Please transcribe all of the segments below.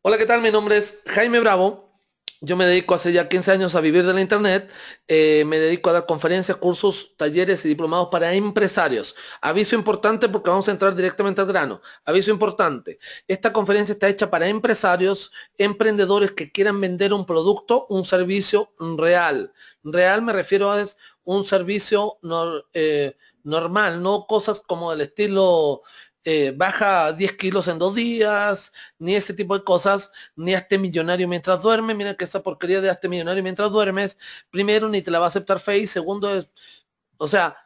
Hola, ¿qué tal? Mi nombre es Jaime Bravo. Yo me dedico hace ya 15 años a vivir de la internet. Eh, me dedico a dar conferencias, cursos, talleres y diplomados para empresarios. Aviso importante porque vamos a entrar directamente al grano. Aviso importante. Esta conferencia está hecha para empresarios, emprendedores que quieran vender un producto, un servicio real. Real me refiero a es un servicio eh, normal, no cosas como del estilo... Eh, baja 10 kilos en dos días, ni ese tipo de cosas, ni este millonario mientras duermes, mira que esa porquería de este millonario mientras duermes, primero ni te la va a aceptar Face, segundo es, o sea,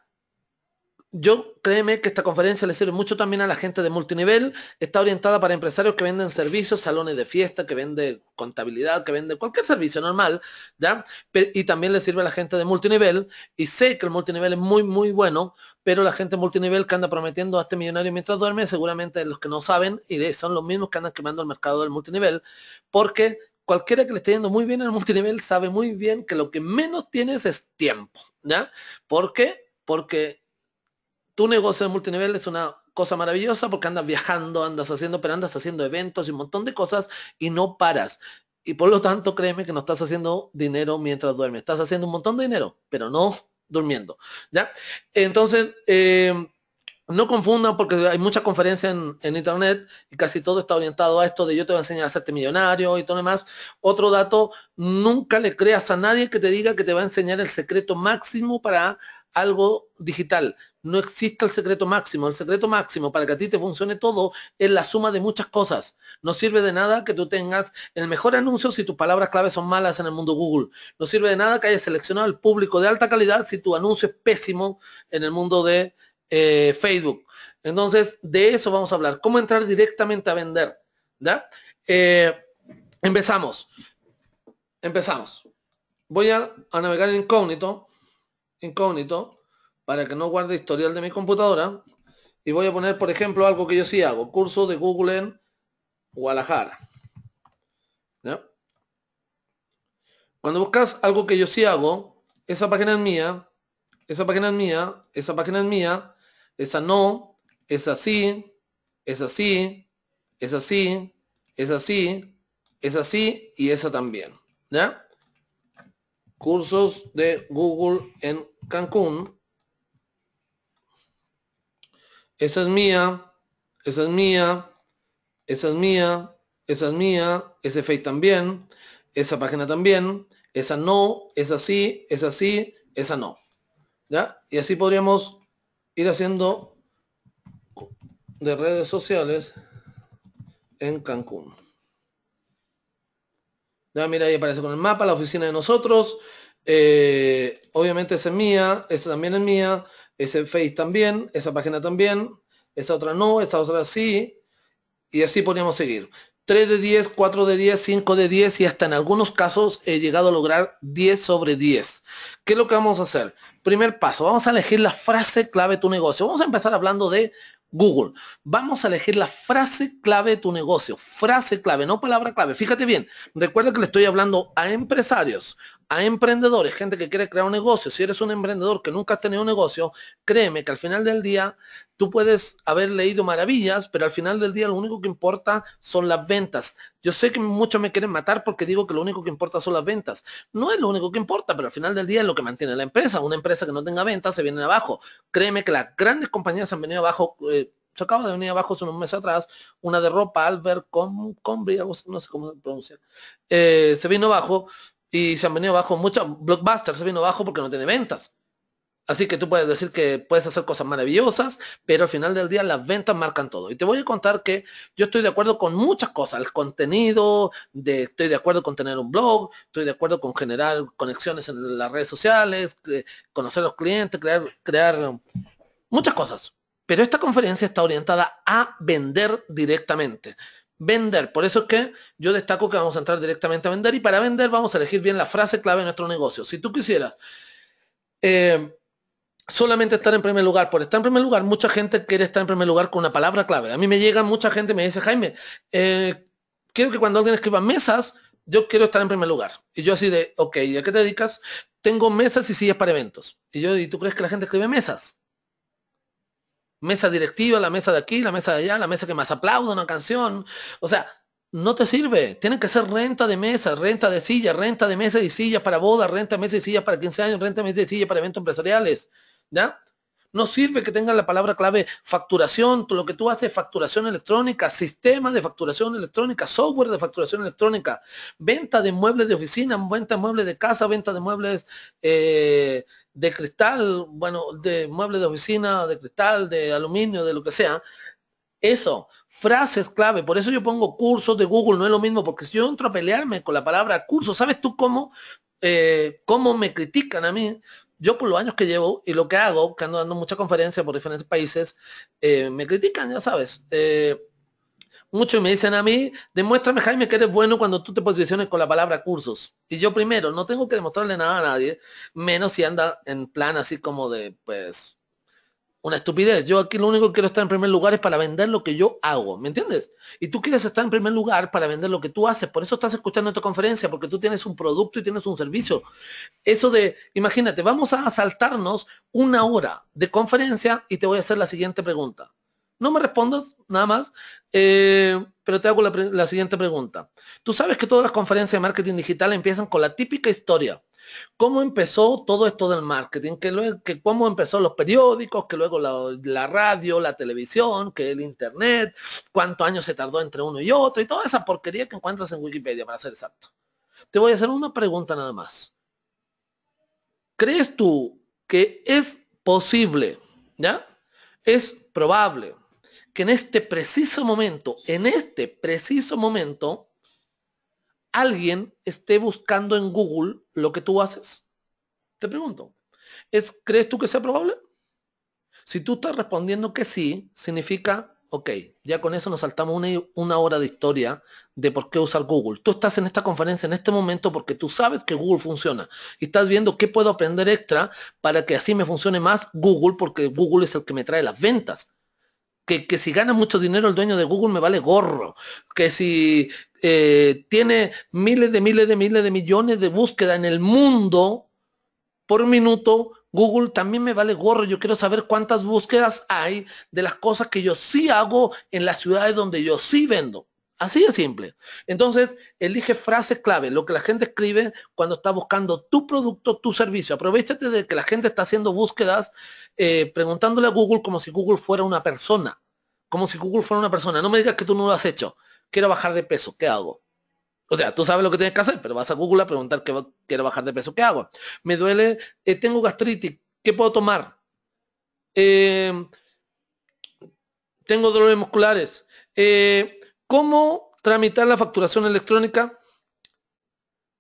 yo créeme que esta conferencia le sirve mucho también a la gente de multinivel. Está orientada para empresarios que venden servicios, salones de fiesta, que vende contabilidad, que vende cualquier servicio normal, ¿ya? Y también le sirve a la gente de multinivel. Y sé que el multinivel es muy, muy bueno, pero la gente multinivel que anda prometiendo a este millonario mientras duerme, seguramente los que no saben, y son los mismos que andan quemando el mercado del multinivel, porque cualquiera que le esté yendo muy bien en el multinivel sabe muy bien que lo que menos tienes es tiempo, ¿ya? ¿Por qué? Porque tu negocio de multinivel es una cosa maravillosa porque andas viajando, andas haciendo, pero andas haciendo eventos y un montón de cosas y no paras. Y por lo tanto, créeme que no estás haciendo dinero mientras duermes. Estás haciendo un montón de dinero, pero no durmiendo. ¿Ya? Entonces, eh, no confundan porque hay muchas conferencias en, en, internet y casi todo está orientado a esto de yo te voy a enseñar a hacerte millonario y todo lo demás. Otro dato, nunca le creas a nadie que te diga que te va a enseñar el secreto máximo para algo digital no existe el secreto máximo. El secreto máximo para que a ti te funcione todo es la suma de muchas cosas. No sirve de nada que tú tengas el mejor anuncio si tus palabras clave son malas en el mundo Google. No sirve de nada que hayas seleccionado el público de alta calidad si tu anuncio es pésimo en el mundo de eh, Facebook. Entonces, de eso vamos a hablar. ¿Cómo entrar directamente a vender? Eh, empezamos. Empezamos. Voy a, a navegar en incógnito. Incógnito para que no guarde historial de mi computadora. Y voy a poner, por ejemplo, algo que yo sí hago, curso de Google en Guadalajara. Cuando buscas algo que yo sí hago, esa página es mía, esa página es mía, esa página es mía, esa no, esa sí, esa sí, esa sí, esa sí, es así y esa también. ¿Ya? Cursos de Google en Cancún esa es mía, esa es mía, esa es mía, esa es mía, ese Face también, esa página también, esa no, esa sí, esa sí, esa no. ¿Ya? Y así podríamos ir haciendo de redes sociales en Cancún. Ya, mira, ahí aparece con el mapa, la oficina de nosotros. Eh, obviamente esa es mía, esa también es mía, ese Face también, esa página también, esa otra no, esta otra sí, y así podríamos seguir. 3 de 10, 4 de 10, 5 de 10 y hasta en algunos casos he llegado a lograr 10 sobre 10. ¿Qué es lo que vamos a hacer? Primer paso, vamos a elegir la frase clave de tu negocio. Vamos a empezar hablando de Google. Vamos a elegir la frase clave de tu negocio. Frase clave, no palabra clave. Fíjate bien, recuerda que le estoy hablando a empresarios, a emprendedores, gente que quiere crear un negocio. Si eres un emprendedor que nunca has tenido un negocio, créeme que al final del día Tú puedes haber leído maravillas, pero al final del día lo único que importa son las ventas. Yo sé que muchos me quieren matar porque digo que lo único que importa son las ventas. No es lo único que importa, pero al final del día es lo que mantiene la empresa. Una empresa que no tenga ventas se viene abajo. Créeme que las grandes compañías han venido abajo. Eh, se acaba de venir abajo hace unos meses atrás, una de ropa, Albert Com, no sé cómo se pronuncia, eh, se vino abajo y se han venido abajo muchas, Blockbuster se vino abajo porque no tiene ventas. Así que tú puedes decir que puedes hacer cosas maravillosas, pero al final del día las ventas marcan todo. Y te voy a contar que yo estoy de acuerdo con muchas cosas, el contenido, estoy de acuerdo con tener un blog, estoy de acuerdo con generar conexiones en las redes sociales, eh, conocer a los clientes, crear, crear muchas cosas. Pero esta conferencia está orientada a vender directamente. Vender, por eso es que yo destaco que vamos a entrar directamente a vender y para vender vamos a elegir bien la frase clave de nuestro negocio. Si tú quisieras... Eh, solamente estar en primer lugar. Por estar en primer lugar, mucha gente quiere estar en primer lugar con una palabra clave. A mí me llega mucha gente me dice, Jaime, eh, quiero que cuando alguien escriba mesas, yo quiero estar en primer lugar. Y yo así de, ok, ¿y a qué te dedicas? Tengo mesas y sillas para eventos. Y yo, ¿y tú crees que la gente escribe mesas? Mesa directiva, la mesa de aquí, la mesa de allá, la mesa que más aplauda una canción. O sea, no te sirve. Tienen que ser renta de mesa, renta de sillas, renta de mesa y sillas para bodas, renta de mesa y sillas para 15 años, renta de mesa y sillas para eventos empresariales. ¿ya? No sirve que tengan la palabra clave facturación, lo que tú haces es facturación electrónica, sistema de facturación electrónica, software de facturación electrónica, venta de muebles de oficina, venta de muebles de casa, venta de muebles eh, de cristal, bueno, de muebles de oficina, de cristal, de aluminio, de lo que sea. Eso, frases clave. Por eso yo pongo cursos de Google, no es lo mismo, porque si yo entro a pelearme con la palabra curso, ¿sabes tú cómo? Eh, cómo me critican a mí yo por los años que llevo y lo que hago, que ando dando muchas conferencias por diferentes países, eh, me critican, ya sabes. mucho. Eh, muchos me dicen a mí, demuéstrame Jaime que eres bueno cuando tú te posiciones con la palabra cursos. Y yo primero, no tengo que demostrarle nada a nadie, menos si anda en plan así como de, pues, una estupidez. Yo aquí lo único que quiero estar en primer lugar es para vender lo que yo hago, ¿me entiendes? Y tú quieres estar en primer lugar para vender lo que tú haces. Por eso estás escuchando esta conferencia, porque tú tienes un producto y tienes un servicio. Eso de, imagínate, vamos a saltarnos una hora de conferencia y te voy a hacer la siguiente pregunta. No me respondas nada más, eh, pero te hago la siguiente pregunta. Tú sabes que todas las conferencias de marketing digital empiezan con la típica historia ¿Cómo empezó todo esto del marketing? Que, cómo empezó los periódicos, que luego la, radio, la televisión, que el internet, cuántos años se tardó entre uno y otro y toda esa porquería que encuentras en Wikipedia, para ser exacto. Te voy a hacer una pregunta nada más. ¿Crees tú que es posible, ya? Es probable que en este preciso momento, en este preciso momento, alguien esté buscando en Google lo que tú haces? Te pregunto. ¿Es, ¿Crees tú que sea probable? Si tú estás respondiendo que sí, significa, ok, ya con eso nos saltamos una, una, hora de historia de por qué usar Google. Tú estás en esta conferencia en este momento porque tú sabes que Google funciona y estás viendo qué puedo aprender extra para que así me funcione más Google porque Google es el que me trae las ventas que, si gana mucho dinero el dueño de Google me vale gorro, que si eh, tiene miles de miles de miles de millones de búsquedas en el mundo por minuto, Google también me vale gorro. Yo quiero saber cuántas búsquedas hay de las cosas que yo sí hago en las ciudades donde yo sí vendo. Así de simple. Entonces, elige frases clave, lo que la gente escribe cuando está buscando tu producto, tu servicio. Aprovechate de que la gente está haciendo búsquedas eh, preguntándole a Google como si Google fuera una persona. Como si Google fuera una persona. No me digas que tú no lo has hecho. Quiero bajar de peso. ¿Qué hago? O sea, tú sabes lo que tienes que hacer, pero vas a Google a preguntar qué quiero bajar de peso. ¿Qué hago? Me duele, eh, tengo gastritis. ¿Qué puedo tomar? Eh, tengo dolores musculares. Eh, ¿Cómo tramitar la facturación electrónica?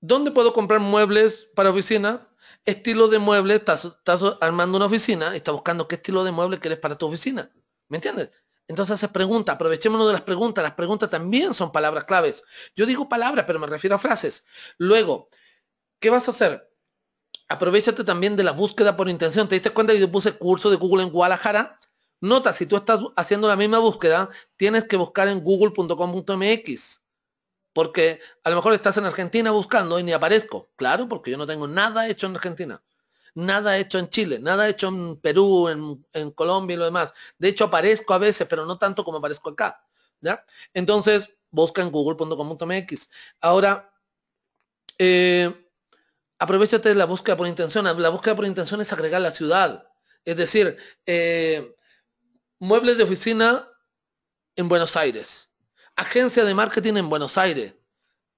¿Dónde puedo comprar muebles para oficina? Estilo de muebles. estás, estás armando una oficina y estás buscando qué estilo de mueble quieres para tu oficina. ¿Me entiendes? Entonces se pregunta, aprovechémonos de las preguntas. Las preguntas también son palabras claves. Yo digo palabras, pero me refiero a frases. Luego, ¿qué vas a hacer? Aprovechate también de la búsqueda por intención. ¿Te diste cuenta que yo puse curso de Google en Guadalajara? Nota, si tú estás haciendo la misma búsqueda, tienes que buscar en google.com.mx. Porque a lo mejor estás en Argentina buscando y ni aparezco. Claro, porque yo no tengo nada hecho en Argentina nada hecho en Chile, nada hecho en Perú, en, Colombia y lo demás. De hecho, aparezco a veces, pero no tanto como aparezco acá. ¿ya? Entonces, busca en google.com.mx. Ahora, eh, aprovechate de la búsqueda por intención. La búsqueda por intención es agregar la ciudad. Es decir, eh, muebles de oficina en Buenos Aires, agencia de marketing en Buenos Aires,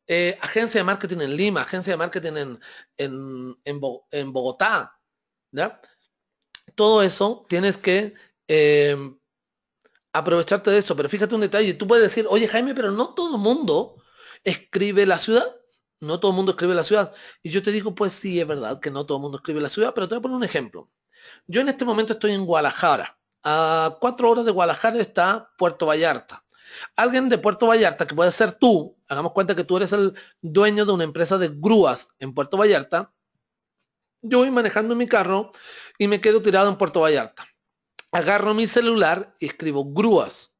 eh, agencia de marketing en Lima, agencia de marketing en, en, Bogotá. ¿ya? Todo eso tienes que em, aprovecharte de eso. Pero fíjate un detalle, tú puedes decir, oye Jaime, pero no todo el mundo escribe la ciudad. No todo el mundo escribe la ciudad. Y yo te digo, pues sí, es verdad que no todo el mundo escribe la ciudad, pero te voy a poner un ejemplo. Yo en este momento estoy en Guadalajara. A cuatro horas de Guadalajara está Puerto Vallarta. Alguien de Puerto Vallarta, que puede ser tú, hagamos cuenta que tú eres el dueño de una empresa de grúas en Puerto Vallarta, yo voy manejando mi carro y me quedo tirado en Puerto Vallarta. Agarro mi celular y escribo grúas.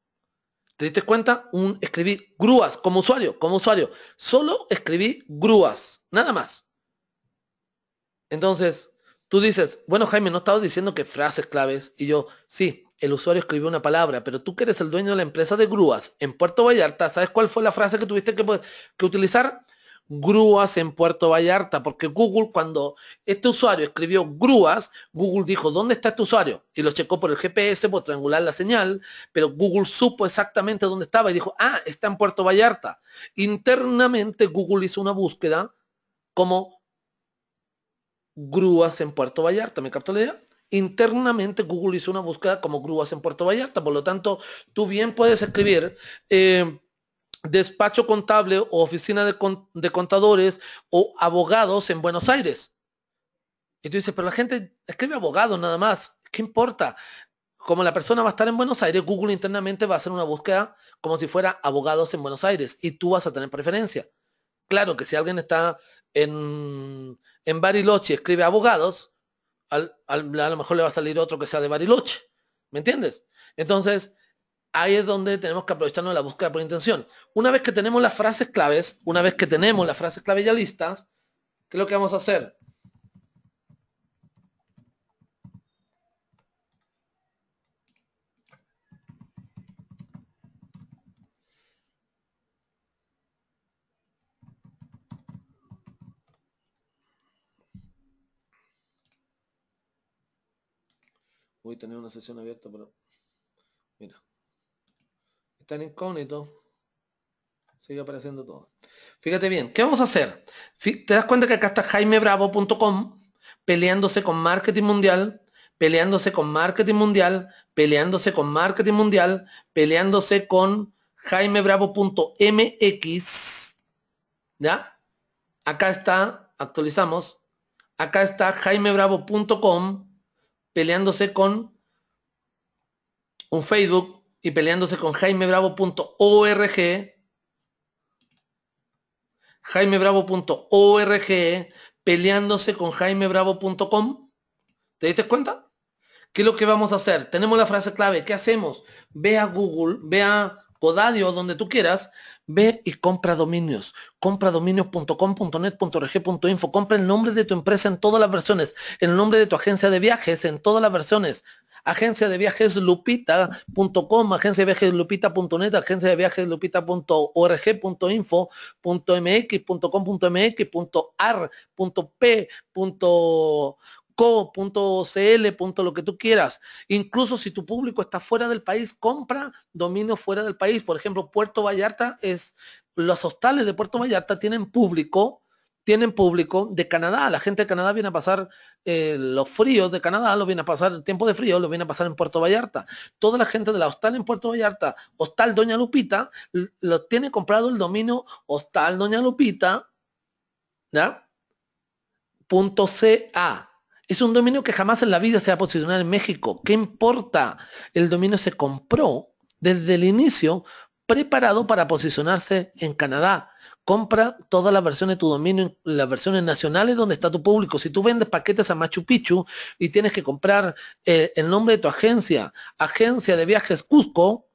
¿Te diste cuenta? Un, escribí grúas como usuario, como usuario. Solo escribí grúas, nada más. Entonces, tú dices, bueno Jaime, no estaba diciendo que frases claves. Y yo, sí, el usuario escribió una palabra, pero tú que eres el dueño de la empresa de grúas en Puerto Vallarta, ¿sabes cuál fue la frase que tuviste que, utilizar? Grúas en Puerto Vallarta, porque Google cuando este usuario escribió grúas, Google dijo, ¿dónde está este usuario? Y lo checó por el GPS, por triangular la señal, pero Google supo exactamente dónde estaba y dijo, ah, está en Puerto Vallarta. Internamente Google hizo una búsqueda como grúas en Puerto Vallarta, ¿me captó la internamente Google hizo una búsqueda como grúas en Puerto Vallarta. Por lo tanto, tú bien puedes escribir. Eh, despacho contable o oficina de, contadores o abogados en Buenos Aires. Y tú dices, pero la gente escribe abogado nada más. ¿Qué importa? Como la persona va a estar en Buenos Aires, Google internamente va a hacer una búsqueda como si fuera abogados en Buenos Aires y tú vas a tener preferencia. Claro que si alguien está en, en Bariloche y escribe abogados, a lo mejor le va a salir otro que sea de Bariloche. ¿Me entiendes? Entonces, ahí es donde tenemos que aprovecharnos de la búsqueda por intención. Una vez que tenemos las frases claves, una vez que tenemos las frases clave ya listas, ¿qué es lo que vamos a hacer? voy a tener una sesión abierta, pero mira, está en incógnito, sigue apareciendo todo. Fíjate bien, ¿qué vamos a hacer? Te das cuenta que acá está jaimebravo.com peleándose con marketing mundial, peleándose con marketing mundial, peleándose con marketing mundial, peleándose con jaimebravo.mx, ¿ya? Acá está, actualizamos, acá está jaimebravo.com, peleándose con un Facebook y peleándose con jaimebravo.org. jaimebravo.org peleándose con jaimebravo.com. ¿Te diste cuenta? ¿Qué es lo que vamos a hacer? Tenemos la frase clave. ¿Qué hacemos? Ve a Google, ve a radio donde tú quieras, ve y compra dominios. Compra info Compra el nombre de tu empresa en todas las versiones, el nombre de tu agencia de viajes en todas las versiones. Agencia de viajes Lupita.com, agencia de viajes Lupita.net, agencia de viajes lupita.org.info.mx.com.mx.ar.p.com co.cl, lo que tú quieras. Incluso si tu público está fuera del país, compra dominio fuera del país. Por ejemplo, Puerto Vallarta es, los hostales de Puerto Vallarta tienen público, tienen público de Canadá. La gente de Canadá viene a pasar eh, los fríos de Canadá, lo viene a pasar el tiempo de frío, lo viene a pasar en Puerto Vallarta. Toda la gente de la hostal en Puerto Vallarta, hostal Doña Lupita, lo tiene comprado el dominio hostal Doña Lupita, ¿ya? .ca es un dominio que jamás en la vida se va a posicionar en México. ¿Qué importa? El dominio se compró desde el inicio preparado para posicionarse en Canadá. Compra todas las versiones de tu dominio, las versiones nacionales donde está tu público. Si tú vendes paquetes a Machu Picchu y tienes que comprar eh, el nombre de tu agencia, agencia de viajes Cusco,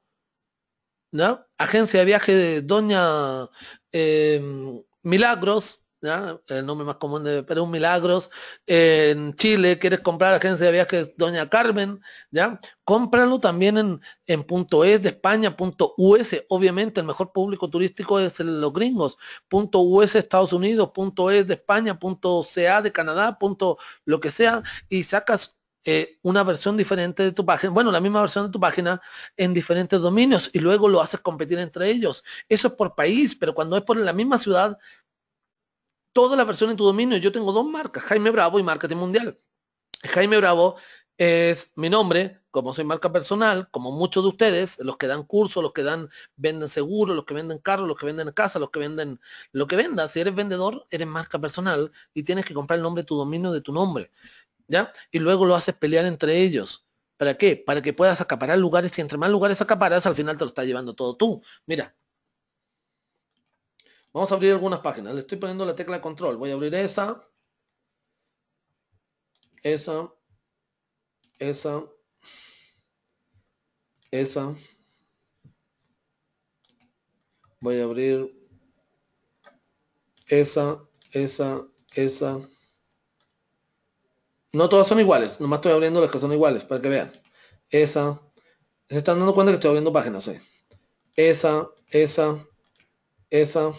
¿no? agencia de viajes de Doña eh, Milagros, el nombre más común de Perú, Milagros, en Chile, quieres comprar agencia de viajes Doña Carmen, ¿ya? Cómpralo también en, en punto .es de España, punto .us, obviamente el mejor público turístico es el, los gringos, .us Estados Unidos, .es de España, .ca de Canadá, punto lo que sea, y sacas eh, una versión diferente de tu página, bueno, la misma versión de tu página en diferentes dominios y luego lo haces competir entre ellos. Eso es por país, pero cuando es por la misma ciudad, Toda la versión en tu dominio. Yo tengo dos marcas, Jaime Bravo y Marketing Mundial. Jaime Bravo es mi nombre, como soy marca personal, como muchos de ustedes, los que dan cursos, los que dan, venden seguros, los que venden carros, los que venden casa, los que venden, lo que vendas, si eres vendedor, eres marca personal y tienes que comprar el nombre de tu dominio de tu nombre. ¿Ya? Y luego lo haces pelear entre ellos. ¿Para qué? Para que puedas acaparar lugares y entre más lugares acaparas, al final te lo está llevando todo tú. Mira, Vamos a abrir algunas páginas. Le estoy poniendo la tecla control. Voy a abrir esa. Esa. Esa. Esa. Voy a abrir esa, esa, esa. No todas son iguales. Nomás estoy abriendo las que son iguales para que vean. Esa. Se están dando cuenta que estoy abriendo páginas. Eh? Esa, esa, esa.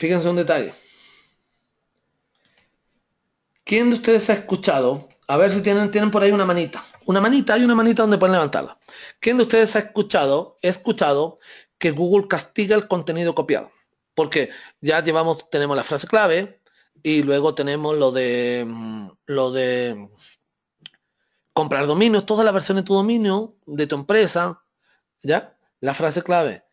Fíjense un detalle. ¿Quién de ustedes ha escuchado? A ver si tienen, tienen por ahí una manita. Una manita, hay una manita donde pueden levantarla. ¿Quién de ustedes ha escuchado, escuchado que Google castiga el contenido copiado? Porque ya llevamos, tenemos la frase clave y luego tenemos lo de mm, lo de comprar dominios, todas las versiones de tu dominio, de tu empresa, ¿ya? La frase clave.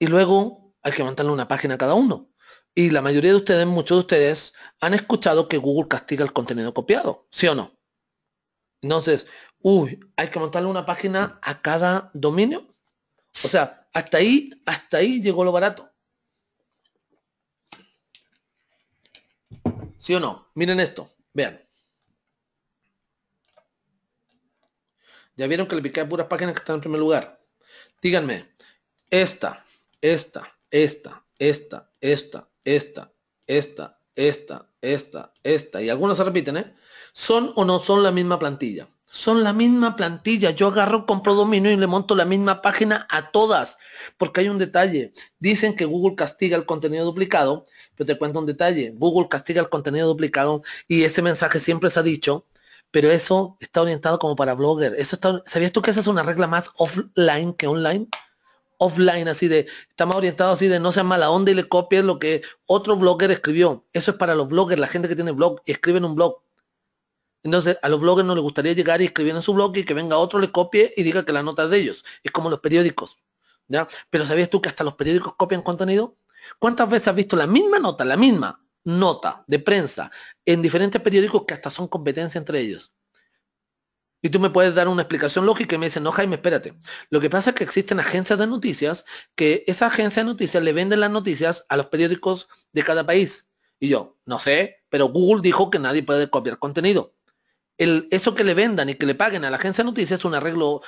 Y luego hay que levantarle una página a cada uno. Y la mayoría de ustedes, muchos de ustedes, han escuchado que Google castiga el contenido copiado, ¿sí o no? Entonces, uy, hay que montarle una página a cada dominio. O sea, hasta ahí, hasta ahí llegó lo barato. ¿Sí o no? Miren esto, vean. Ya vieron que le pica a puras páginas que están en primer lugar. Díganme, esta, esta, esta, esta, esta, esta, esta, esta, esta, esta, y algunas se repiten, ¿eh? ¿Son o no son la misma plantilla? Son la misma plantilla. Yo agarro, compro dominio y le monto la misma página a todas. Porque hay un detalle. Dicen que Google castiga el contenido duplicado. Pero te cuento un detalle. Google castiga el contenido duplicado y ese mensaje siempre se ha dicho. Pero eso está orientado como para blogger. Eso ¿Sabías tú que esa es una regla más offline que online? offline, así de, está más orientado así de no sea mala onda y le copies lo que otro blogger escribió. Eso es para los bloggers, la gente que tiene blog, y escriben un blog. Entonces, a los bloggers no les gustaría llegar y escribir en su blog y que venga otro, le copie y diga que la nota es de ellos. Es como los periódicos. ¿ya? Pero ¿sabías tú que hasta los periódicos copian contenido? ¿Cuántas veces has visto la misma nota, la misma nota de prensa en diferentes periódicos que hasta son competencia entre ellos? Y tú me puedes dar una explicación lógica y me dicen, no, Jaime, espérate. Lo que pasa es que existen agencias de noticias que esa agencia de noticias le venden las noticias a los periódicos de cada país. Y yo, no sé, pero Google dijo que nadie puede copiar contenido. El, eso que le vendan y que le paguen a la agencia de noticias es un arreglo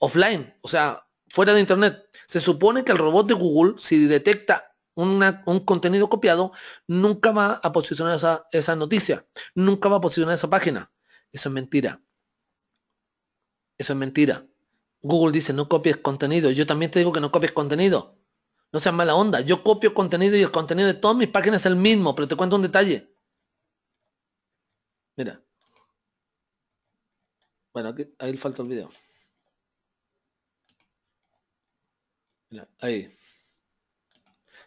offline, o sea, fuera de Internet. Se supone que el robot de Google, si detecta un contenido copiado, nunca va a posicionar esa noticia, nunca va a posicionar esa página. Eso es mentira. Eso es mentira. Google dice no copies contenido. Yo también te digo que no copies contenido. No seas mala onda. Yo copio contenido y el contenido de todas mis páginas es el mismo, pero te cuento un detalle. Mira. Bueno, aquí, ahí falta el video. Mira, ahí.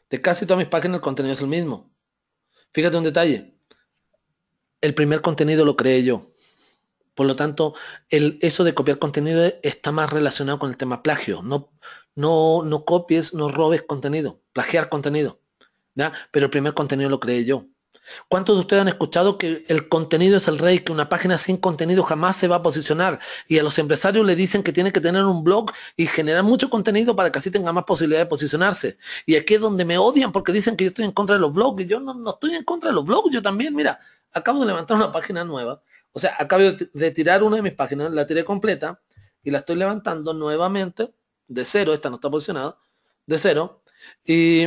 De casi todas mis páginas el contenido es el mismo. Fíjate un detalle. El primer contenido lo creé yo. Por lo tanto, el, eso de copiar contenido está más relacionado con el tema plagio. No, no, no copies, no robes contenido, plagiar contenido. Pero el primer contenido lo creé yo. ¿Cuántos de ustedes han escuchado que el contenido es el rey, que una página sin contenido jamás se va a posicionar? Y a los empresarios le dicen que tienen que tener un blog y generar mucho contenido para que así tenga más posibilidad de posicionarse. Y aquí es donde me odian porque dicen que yo estoy en contra de los blogs. Y yo no estoy en contra de los blogs, yo también, mira, acabo de levantar una página nueva o sea, acabo de tirar una de mis páginas, la tiré completa y la estoy levantando nuevamente de cero, esta no está posicionada, de cero. Y,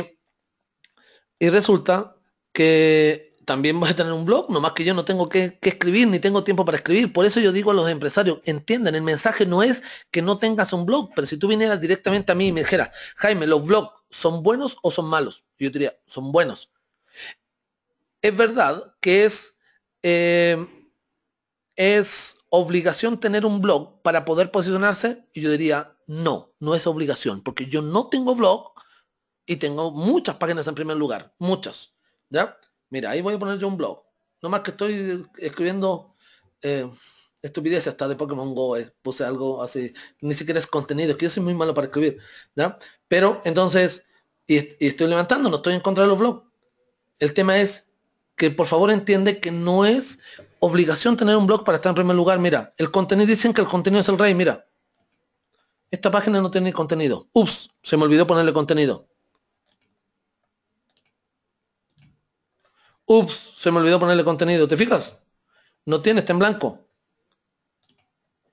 y resulta que también voy a tener un blog, nomás que yo no tengo que, escribir ni tengo tiempo para escribir. Por eso yo digo a los empresarios, entiendan, el mensaje no es que no tengas un blog, pero si tú vinieras directamente a mí y me dijeras, Jaime, ¿los blogs son buenos o son malos? Yo diría, son buenos. Es verdad que es eh, ¿Es obligación tener un blog para poder posicionarse? Y yo diría, no, no es obligación, porque yo no tengo blog y tengo muchas páginas en primer lugar, muchas. ¿Ya? Mira, ahí voy a poner yo un blog. No más que estoy escribiendo eh, estupideces hasta de Pokémon Go, eh, puse algo así, ni siquiera es contenido, que yo soy muy malo para escribir, ¿ya? Pero entonces, y estoy levantando, no estoy en contra de los blogs. El tema es, que por favor entiende que no es obligación tener un blog para estar en primer lugar. Mira, el contenido, dicen que el contenido es el rey, mira. Esta página no tiene contenido. Ups, se me olvidó ponerle contenido. Ups, se me olvidó ponerle contenido. ¿Te fijas? No tiene, está en blanco.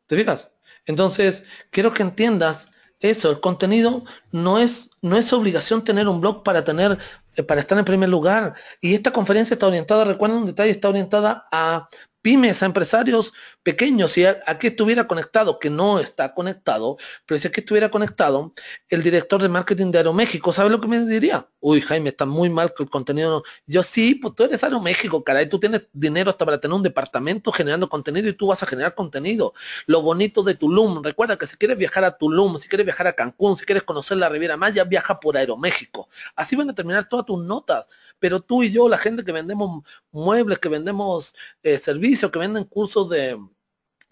¿Te fijas? Entonces, quiero que entiendas eso. El contenido no es, no es obligación tener un blog para tener eh, para estar en primer lugar. Y esta conferencia está orientada, recuerden un detalle, está orientada a pymes, a empresarios pequeño, si aquí estuviera conectado, que no está conectado, pero si aquí estuviera conectado, el director de marketing de Aeroméxico, ¿sabe lo que me diría? Uy, Jaime, está muy mal que el contenido Yo sí, pues tú eres Aeroméxico, caray, tú tienes dinero hasta para tener un departamento generando contenido y tú vas a generar contenido. Lo bonito de Tulum, recuerda que si quieres viajar a Tulum, si quieres viajar a Cancún, si quieres conocer la Riviera Maya, viaja por Aeroméxico. Así van a terminar todas tus notas. Pero tú y yo, la gente que vendemos muebles, que vendemos eh, servicios, que venden cursos de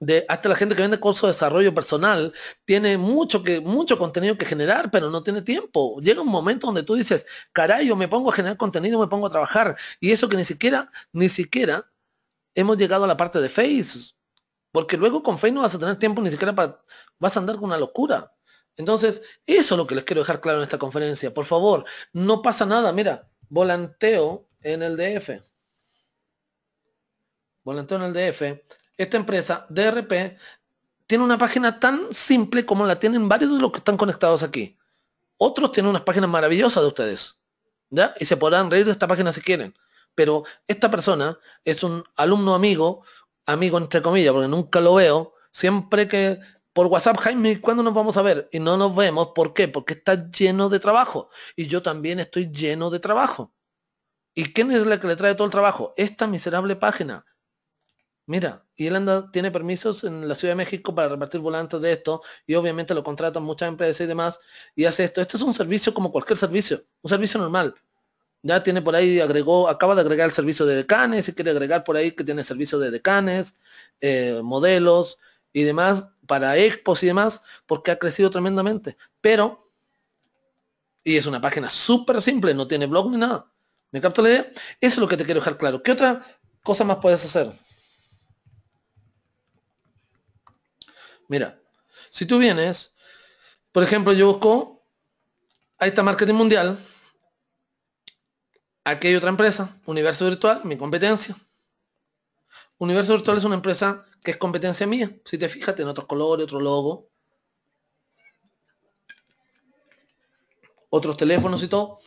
de hasta la gente que vende cursos de desarrollo personal tiene mucho que mucho contenido que generar, pero no tiene tiempo. Llega un momento donde tú dices, "Caray, yo me pongo a generar contenido, me pongo a trabajar." Y eso que ni siquiera ni siquiera hemos llegado a la parte de Face, porque luego con Face no vas a tener tiempo ni siquiera para vas a andar con una locura. Entonces, eso es lo que les quiero dejar claro en esta conferencia. Por favor, no pasa nada, mira, volanteo en el DF. Volanteo en el DF esta empresa, DRP, tiene una página tan simple como la tienen varios de los que están conectados aquí. Otros tienen unas páginas maravillosas de ustedes. ¿ya? Y se podrán reír de esta página si quieren. Pero esta persona es un alumno amigo, amigo entre comillas, porque nunca lo veo. Siempre que por WhatsApp, Jaime, ¿cuándo nos vamos a ver? Y no nos vemos. ¿Por qué? Porque está lleno de trabajo. Y yo también estoy lleno de trabajo. ¿Y quién es la que le trae todo el trabajo? Esta miserable página. Mira, y él anda, tiene permisos en la Ciudad de México para repartir volantes de esto, y obviamente lo contratan muchas empresas y demás, y hace esto. Esto es un servicio como cualquier servicio, un servicio normal. Ya tiene por ahí, agregó, acaba de agregar el servicio de decanes, y quiere agregar por ahí que tiene servicio de decanes, eh, modelos y demás, para expos y demás, porque ha crecido tremendamente. Pero, y es una página súper simple, no tiene blog ni nada. ¿Me capto la idea? Eso es lo que te quiero dejar claro. ¿Qué otra cosa más puedes hacer? Mira, si tú vienes, por ejemplo, yo busco, a esta Marketing Mundial, aquí hay otra empresa, Universo Virtual, mi competencia. Universo Virtual es una empresa que es competencia mía. Si te fijas, en otros colores, otro logo, otros teléfonos y todo.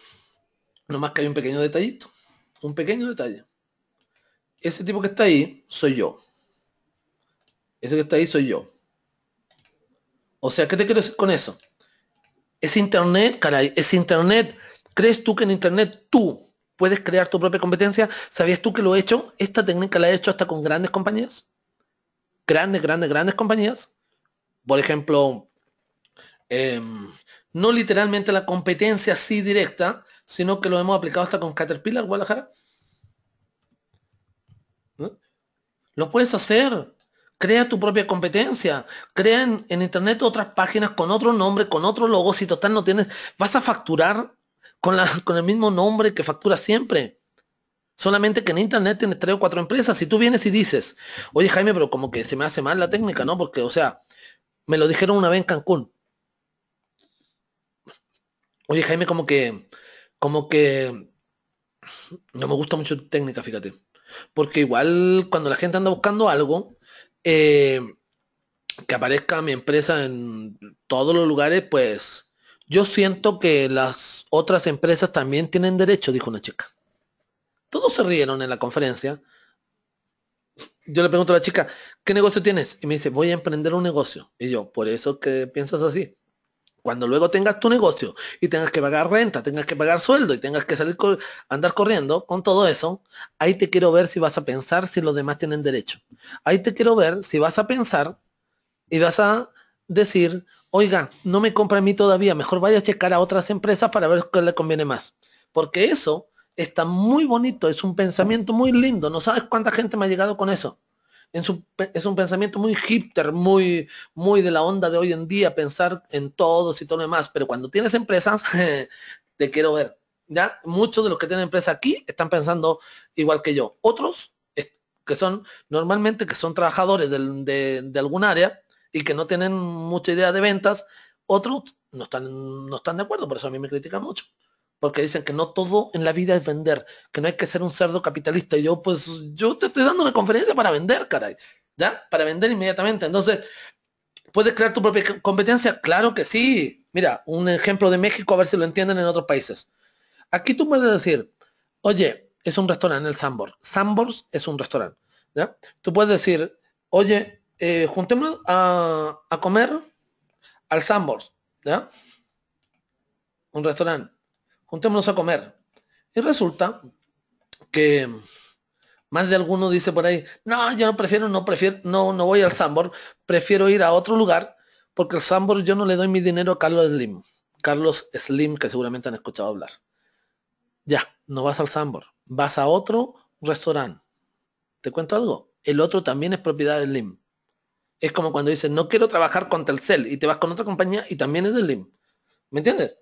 Nomás que hay un pequeño detallito, un pequeño detalle. Ese tipo que está ahí soy yo. Ese que está ahí soy yo. O sea, ¿qué te quiero decir con eso? Es Internet, caray, es Internet. ¿Crees tú que en Internet tú puedes crear tu propia competencia? ¿Sabías tú que lo he hecho? Esta técnica la he hecho hasta con grandes compañías. Grandes, grandes, grandes compañías. Por ejemplo, em, no literalmente la competencia así directa, sino que lo hemos aplicado hasta con Caterpillar Guadalajara. Lo puedes hacer. Crea tu propia competencia. Crea en, internet otras páginas con otro nombre, con otro logo. Si total no tienes, vas a facturar con, la, con el mismo nombre que factura siempre. Solamente que en internet tienes tres o cuatro empresas. Si tú vienes y dices, oye Jaime, pero como que se me hace mal la técnica, ¿no? Porque, o sea, me lo dijeron una vez en Cancún. Oye Jaime, como que, como que no me gusta mucho técnica, fíjate. Porque igual cuando la gente anda buscando algo, eh, que aparezca mi empresa en todos los lugares, pues yo siento que las otras empresas también tienen derecho, dijo una chica. Todos se rieron en la conferencia. Yo le pregunto a la chica, ¿qué negocio tienes? Y me dice, voy a emprender un negocio. Y yo, por eso que piensas así. Cuando luego tengas tu negocio y tengas que pagar renta, tengas que pagar sueldo y tengas que salir andar corriendo con todo eso, ahí te quiero ver si vas a pensar si los demás tienen derecho. Ahí te quiero ver si vas a pensar y vas a decir, oiga, no me compra a mí todavía, mejor vaya a checar a otras empresas para ver qué le conviene más. Porque eso está muy bonito, es un pensamiento muy lindo. No sabes cuánta gente me ha llegado con eso es un, pensamiento muy hipster, muy, muy de la onda de hoy en día, pensar en todos y todo lo demás. Pero cuando tienes empresas, te quiero ver. ¿ya? Muchos de los que tienen empresa aquí están pensando igual que yo. Otros eh, que son normalmente que son trabajadores de, algún área y que no tienen mucha idea de ventas, otros no están, no están de acuerdo, por eso a mí me critican mucho porque dicen que no todo en la vida es vender, que no hay que ser un cerdo capitalista. Y yo, pues, yo te estoy dando una conferencia para vender, caray, ¿ya? Para vender inmediatamente. Entonces, ¿puedes crear tu propia competencia? Claro que sí. Mira, un ejemplo de México, a ver si lo entienden en otros países. Aquí tú puedes decir, oye, es un restaurante el Sambor. Sambors es un restaurante, ¿ya? Tú puedes decir, oye, eh, juntémonos a, comer al Sambors, ¿ya? Un restaurante juntémonos a comer. Y resulta que más de alguno dice por ahí, no, yo no prefiero, no prefiero, no, no voy al Sambor, prefiero ir a otro lugar, porque el Sambor yo no le doy mi dinero a Carlos Slim. Carlos Slim, que seguramente han escuchado hablar. Ya, no vas al Sambor, vas a otro restaurante. ¿Te cuento algo? El otro también es propiedad del Slim. Es como cuando dices, no quiero trabajar con Telcel y te vas con otra compañía y también es de LIM. ¿Me entiendes?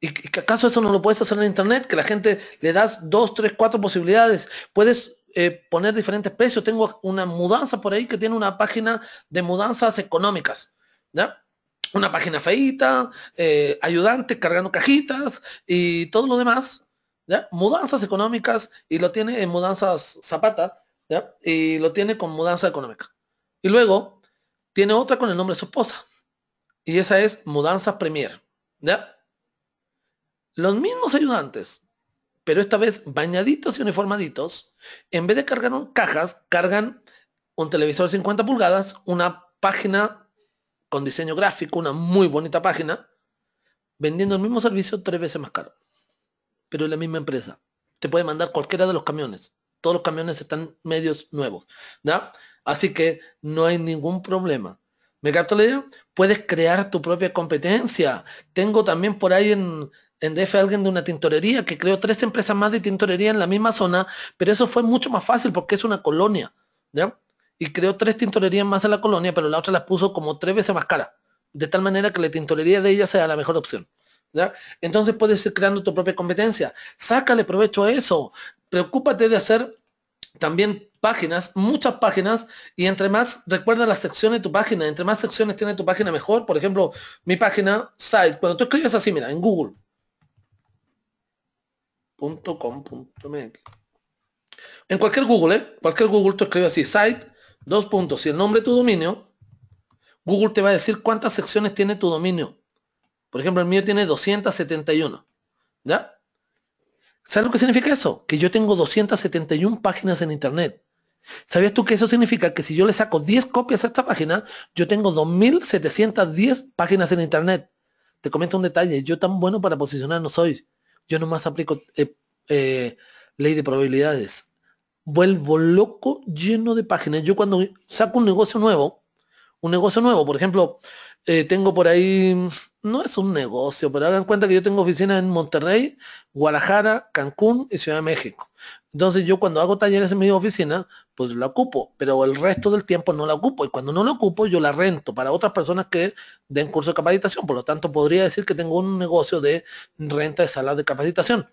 ¿Y acaso eso no lo puedes hacer en internet? Que la gente le das dos, tres, cuatro posibilidades. Puedes eh, poner diferentes precios. Tengo una mudanza por ahí que tiene una página de mudanzas económicas. ¿ya? Una página feita, eh, ayudante cargando cajitas y todo lo demás. ¿ya? Mudanzas económicas y lo tiene en mudanzas zapata. ¿ya? Y lo tiene con mudanza económica. Y luego tiene otra con el nombre de su esposa. Y esa es mudanzas premier. ¿Ya? los mismos ayudantes, pero esta vez bañaditos y uniformaditos, en vez de cargar cajas, cargan un televisor de 50 pulgadas, una página con diseño gráfico, una muy bonita página, vendiendo el mismo servicio tres veces más caro. Pero es la misma empresa. Te puede mandar cualquiera de los camiones. Todos los camiones están medios nuevos. Así que no hay ningún problema. ¿Me captó la idea? Puedes crear tu propia competencia. Tengo también por ahí en, en DF alguien de una tintorería que creó tres empresas más de tintorería en la misma zona, pero eso fue mucho más fácil porque es una colonia, ¿ya? Y creó tres tintorerías más en la colonia, pero la otra las puso como tres veces más cara, de tal manera que la tintorería de ella sea la mejor opción. ¿Ya? Entonces puedes ir creando tu propia competencia. Sácale provecho a eso. Preocúpate de hacer también páginas, muchas páginas, y entre más, recuerda las secciones de tu página, entre más secciones tiene tu página mejor. Por ejemplo, mi página, site, cuando tú escribes así, mira, en Google, site.com.mx. En cualquier Google, ¿eh? cualquier Google te escribe así, site, dos puntos, y el nombre de tu dominio, Google te va a decir cuántas secciones tiene tu dominio. Por ejemplo, el mío tiene 271. ¿Ya? ¿Sabes lo que significa eso? Que yo tengo 271 páginas en Internet. ¿Sabías tú que eso significa que si yo le saco 10 copias a esta página, yo tengo 2.710 páginas en Internet? Te comento un detalle, yo tan bueno para posicionar no soy. Yo nomás aplico eh, eh, ley de probabilidades. Vuelvo loco lleno de páginas. Yo cuando saco un negocio nuevo, un negocio nuevo, por ejemplo, eh, tengo por ahí, no es un negocio, pero hagan cuenta que yo tengo oficinas en Monterrey, Guadalajara, Cancún y Ciudad de México. Entonces yo cuando hago talleres en mi oficina, pues la ocupo, pero el resto del tiempo no la ocupo. Y cuando no la ocupo, yo la rento para otras personas que den curso de capacitación. Por lo tanto, podría decir que tengo un negocio de renta de salas de capacitación.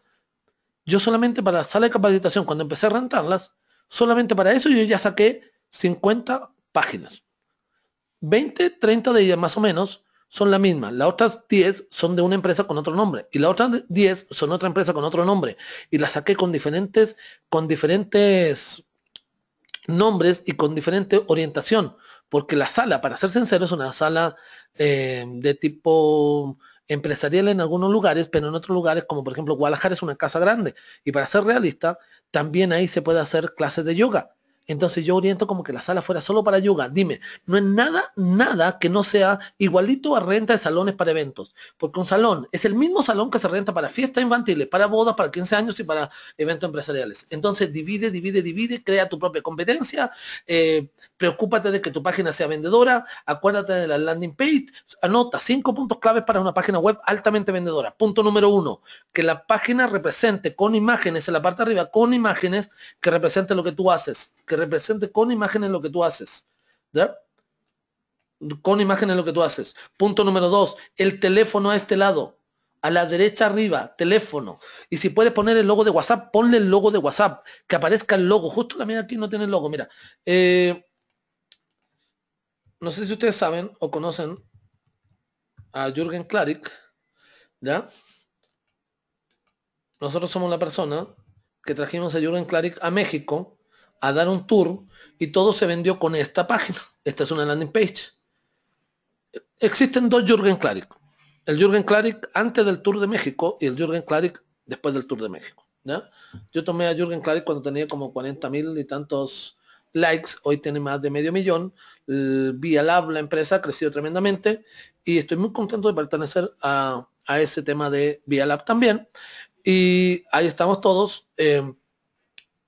Yo solamente para salas de capacitación, cuando empecé a rentarlas, solamente para eso yo ya saqué 50 páginas. 20, 30 de ellas más o menos son la misma. Las otras 10 son de una empresa con otro nombre. Y las otras 10 son otra empresa con otro nombre. Y las saqué con diferentes, con diferentes nombres y con diferente orientación. Porque la sala, para ser sincero, es una sala eh, de tipo empresarial en algunos lugares, pero en otros lugares, como por ejemplo Guadalajara es una casa grande. Y para ser realista, también ahí se puede hacer clases de yoga. Entonces yo oriento como que la sala fuera solo para yoga. Dime, no es nada, nada que no sea igualito a renta de salones para eventos. Porque un salón es el mismo salón que se renta para fiestas infantiles, para bodas, para 15 años y para eventos empresariales. Entonces divide, divide, divide, crea tu propia competencia, eh, preocúpate de que tu página sea vendedora, acuérdate de la landing page, anota cinco puntos claves para una página web altamente vendedora. Punto número uno, que la página represente con imágenes, en la parte de arriba, con imágenes que represente lo que tú haces, represente con imágenes lo que tú haces. ¿Ya? Con imágenes lo que tú haces. Punto número dos, el teléfono a este lado. A la derecha arriba, teléfono. Y si puedes poner el logo de WhatsApp, ponle el logo de WhatsApp. Que aparezca el logo. Justo la mía aquí no tiene el logo. Mira. Eh, no sé si ustedes saben o conocen a Jürgen Klarik. ¿Ya? Nosotros somos la persona que trajimos a Jürgen Klarik a México a dar un tour y todo se vendió con esta página. Esta es una landing page. Existen dos Jürgen Klarik. El Jürgen Klarik antes del Tour de México y el Jürgen Klarik después del Tour de México. Yo tomé a Jürgen Klarik cuando tenía como 40 mil y tantos likes, hoy tiene más de medio millón. Vía Lab, la empresa, ha crecido tremendamente y estoy muy contento de pertenecer a, ese tema de Vía Lab también. Y ahí estamos todos. Eh,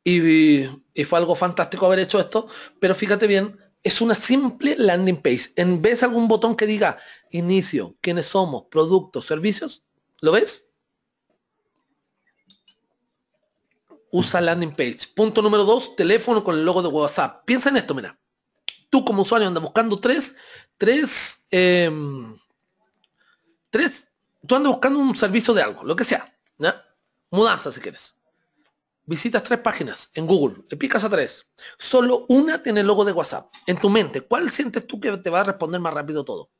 y y fue algo fantástico haber hecho esto, pero fíjate bien, es una simple landing page. En vez de algún botón que diga inicio, quiénes somos, productos, servicios, ¿lo ves? Usa landing page. Punto número dos, teléfono con el logo de WhatsApp. Piensa en esto, mira. Tú como usuario andas buscando tres, tres, em, tres. Tú andas buscando un servicio de algo, lo que sea. Mudanza si quieres visitas tres páginas en Google, le picas a tres, solo una tiene el logo de WhatsApp. En tu mente, ¿cuál sientes tú que te va a responder más rápido todo?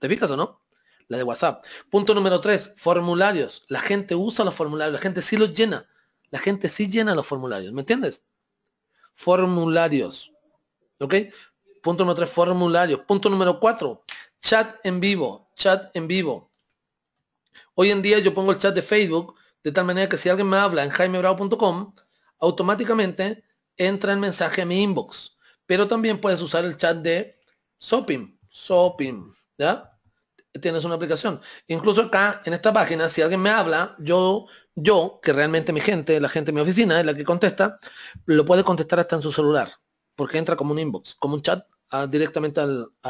¿Te picas o no? La de WhatsApp. Punto número tres, formularios. La gente usa los formularios, la gente sí los llena. La gente sí llena los formularios, ¿me entiendes? Formularios. ¿Ok? Punto número tres, formularios. Punto número cuatro, chat en vivo, chat en vivo. Hoy en día yo pongo el chat de Facebook de tal manera que si alguien me habla en jaimebrau.com, automáticamente entra el mensaje a mi inbox. Pero también puedes usar el chat de Sopim. Sopim. ¿Ya? Tienes una aplicación. Incluso acá, en esta página, si alguien me habla, yo, yo, que realmente mi gente, la gente de mi oficina es la que contesta, lo puede contestar hasta en su celular. Porque entra como un inbox, como un chat ah, directamente a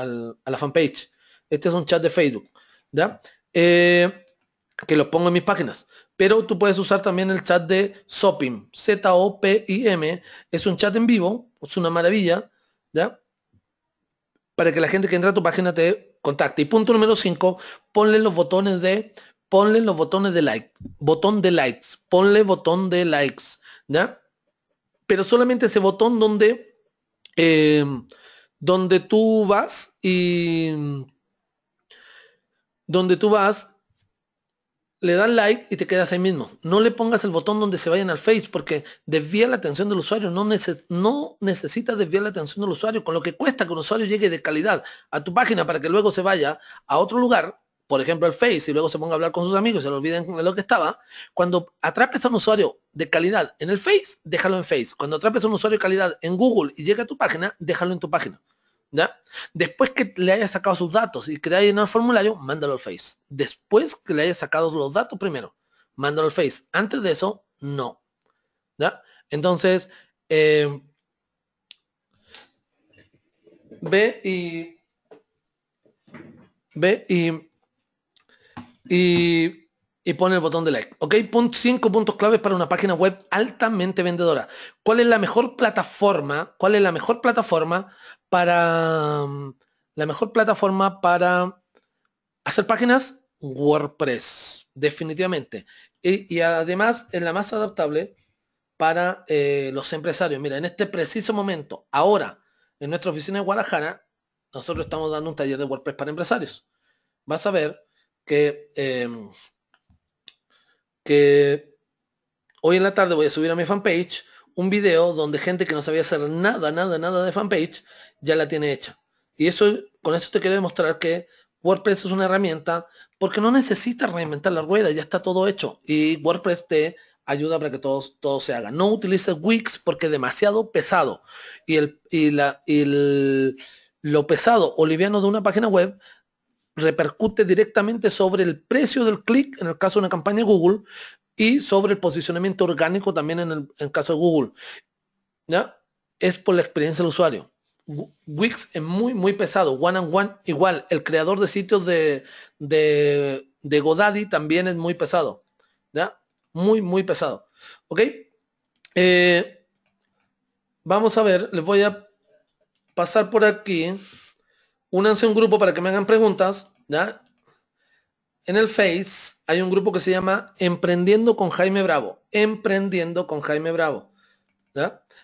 la fanpage. Este es un chat de Facebook. ¿Ya? Eh, que lo pongo en mis páginas. Pero tú puedes usar también el chat de Zopim, Z-O-P-I-M. Es un chat en vivo, es una maravilla, ¿ya? Para que la gente que entra a tu página te contacte. Y punto número 5, ponle los botones de, ponle los botones de like, botón de likes, ponle botón de likes, ¿ya? Pero solamente ese botón donde, eh, donde tú vas y donde tú vas le dan like y te quedas ahí mismo. No le pongas el botón donde se vayan al Face porque desvía la atención del usuario. No, no necesitas desviar la atención del usuario, con lo que cuesta que un usuario llegue de calidad a tu página para que luego se vaya a otro lugar, por ejemplo al Face, y luego se ponga a hablar con sus amigos y se le olviden de lo que estaba. Cuando atrapes a un usuario de calidad en el Face, déjalo en Face. Cuando atrapes a un usuario de calidad en Google y llega a tu página, déjalo en tu página. ¿Ya? Después que le haya sacado sus datos y que le haya llenado el formulario, mándalo al Face. Después que le haya sacado los datos primero, mándalo al Face. Antes de eso, no. ¿Ya? Entonces, eh, ve y ve y, y y pone el botón de like. Ok, cinco puntos claves para una página web altamente vendedora. ¿Cuál es la mejor plataforma? ¿Cuál es la mejor plataforma para mm, la mejor plataforma para hacer páginas? WordPress, definitivamente. Y, además es la más adaptable para eh, los empresarios. Mira, en este preciso momento, ahora, en nuestra oficina de Guadalajara, nosotros estamos dando un taller de WordPress para empresarios. Vas a ver que em, que hoy en la tarde voy a subir a mi fanpage un video donde gente que no sabía hacer nada, nada, nada de fanpage, ya la tiene hecha. Y eso, con eso te quiero demostrar que WordPress es una herramienta porque no necesitas reinventar la rueda, ya está todo hecho. Y WordPress te ayuda para que todo, todo se haga. No utilices Wix porque es demasiado pesado. Y, el, y, la, y lo pesado o de una página web repercute directamente sobre el precio del clic en el caso de una campaña de Google y sobre el posicionamiento orgánico también en el, caso de Google. ¿Ya? Es por la experiencia del usuario. Wix es muy, muy pesado. One and One igual. El creador de sitios de, de, Godaddy también es muy pesado. ¿Ya? Muy, muy pesado. ¿Ok? Eh, vamos a ver, les voy a pasar por aquí únanse a un grupo para que me hagan preguntas, ¿ya? En el Face hay un grupo que se llama Emprendiendo con Jaime Bravo. Emprendiendo con Jaime Bravo.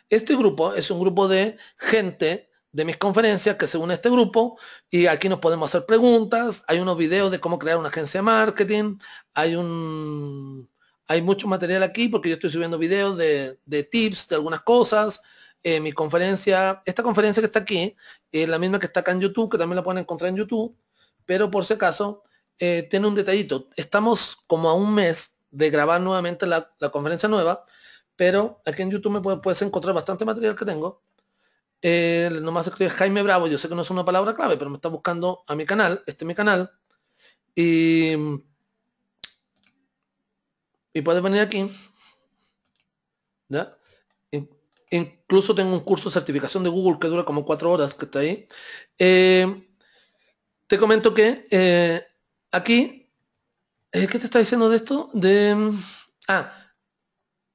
Este grupo es un grupo de gente de mis conferencias que se une a este grupo y aquí nos podemos hacer preguntas. Hay unos videos de cómo crear una agencia de marketing. Hay un hay mucho material aquí porque yo estoy subiendo videos de, de tips de algunas cosas. Eh, mi conferencia, esta conferencia que está aquí, es la misma que está acá en YouTube, que también la pueden encontrar en YouTube, pero por si acaso, eh, tiene un detallito. Estamos como a un mes de grabar nuevamente la, conferencia nueva, pero aquí en YouTube me puedes, encontrar bastante material que tengo. Eh, nomás escribe Jaime Bravo, yo sé que no es una palabra clave, pero me está buscando a mi canal, este es mi canal. Y, y puedes venir aquí. ¿Ya? Incluso tengo un curso de certificación de Google que dura como cuatro horas, que está ahí. Eh, te comento que eh, aquí, eh, ¿qué te está diciendo de esto? De, ah,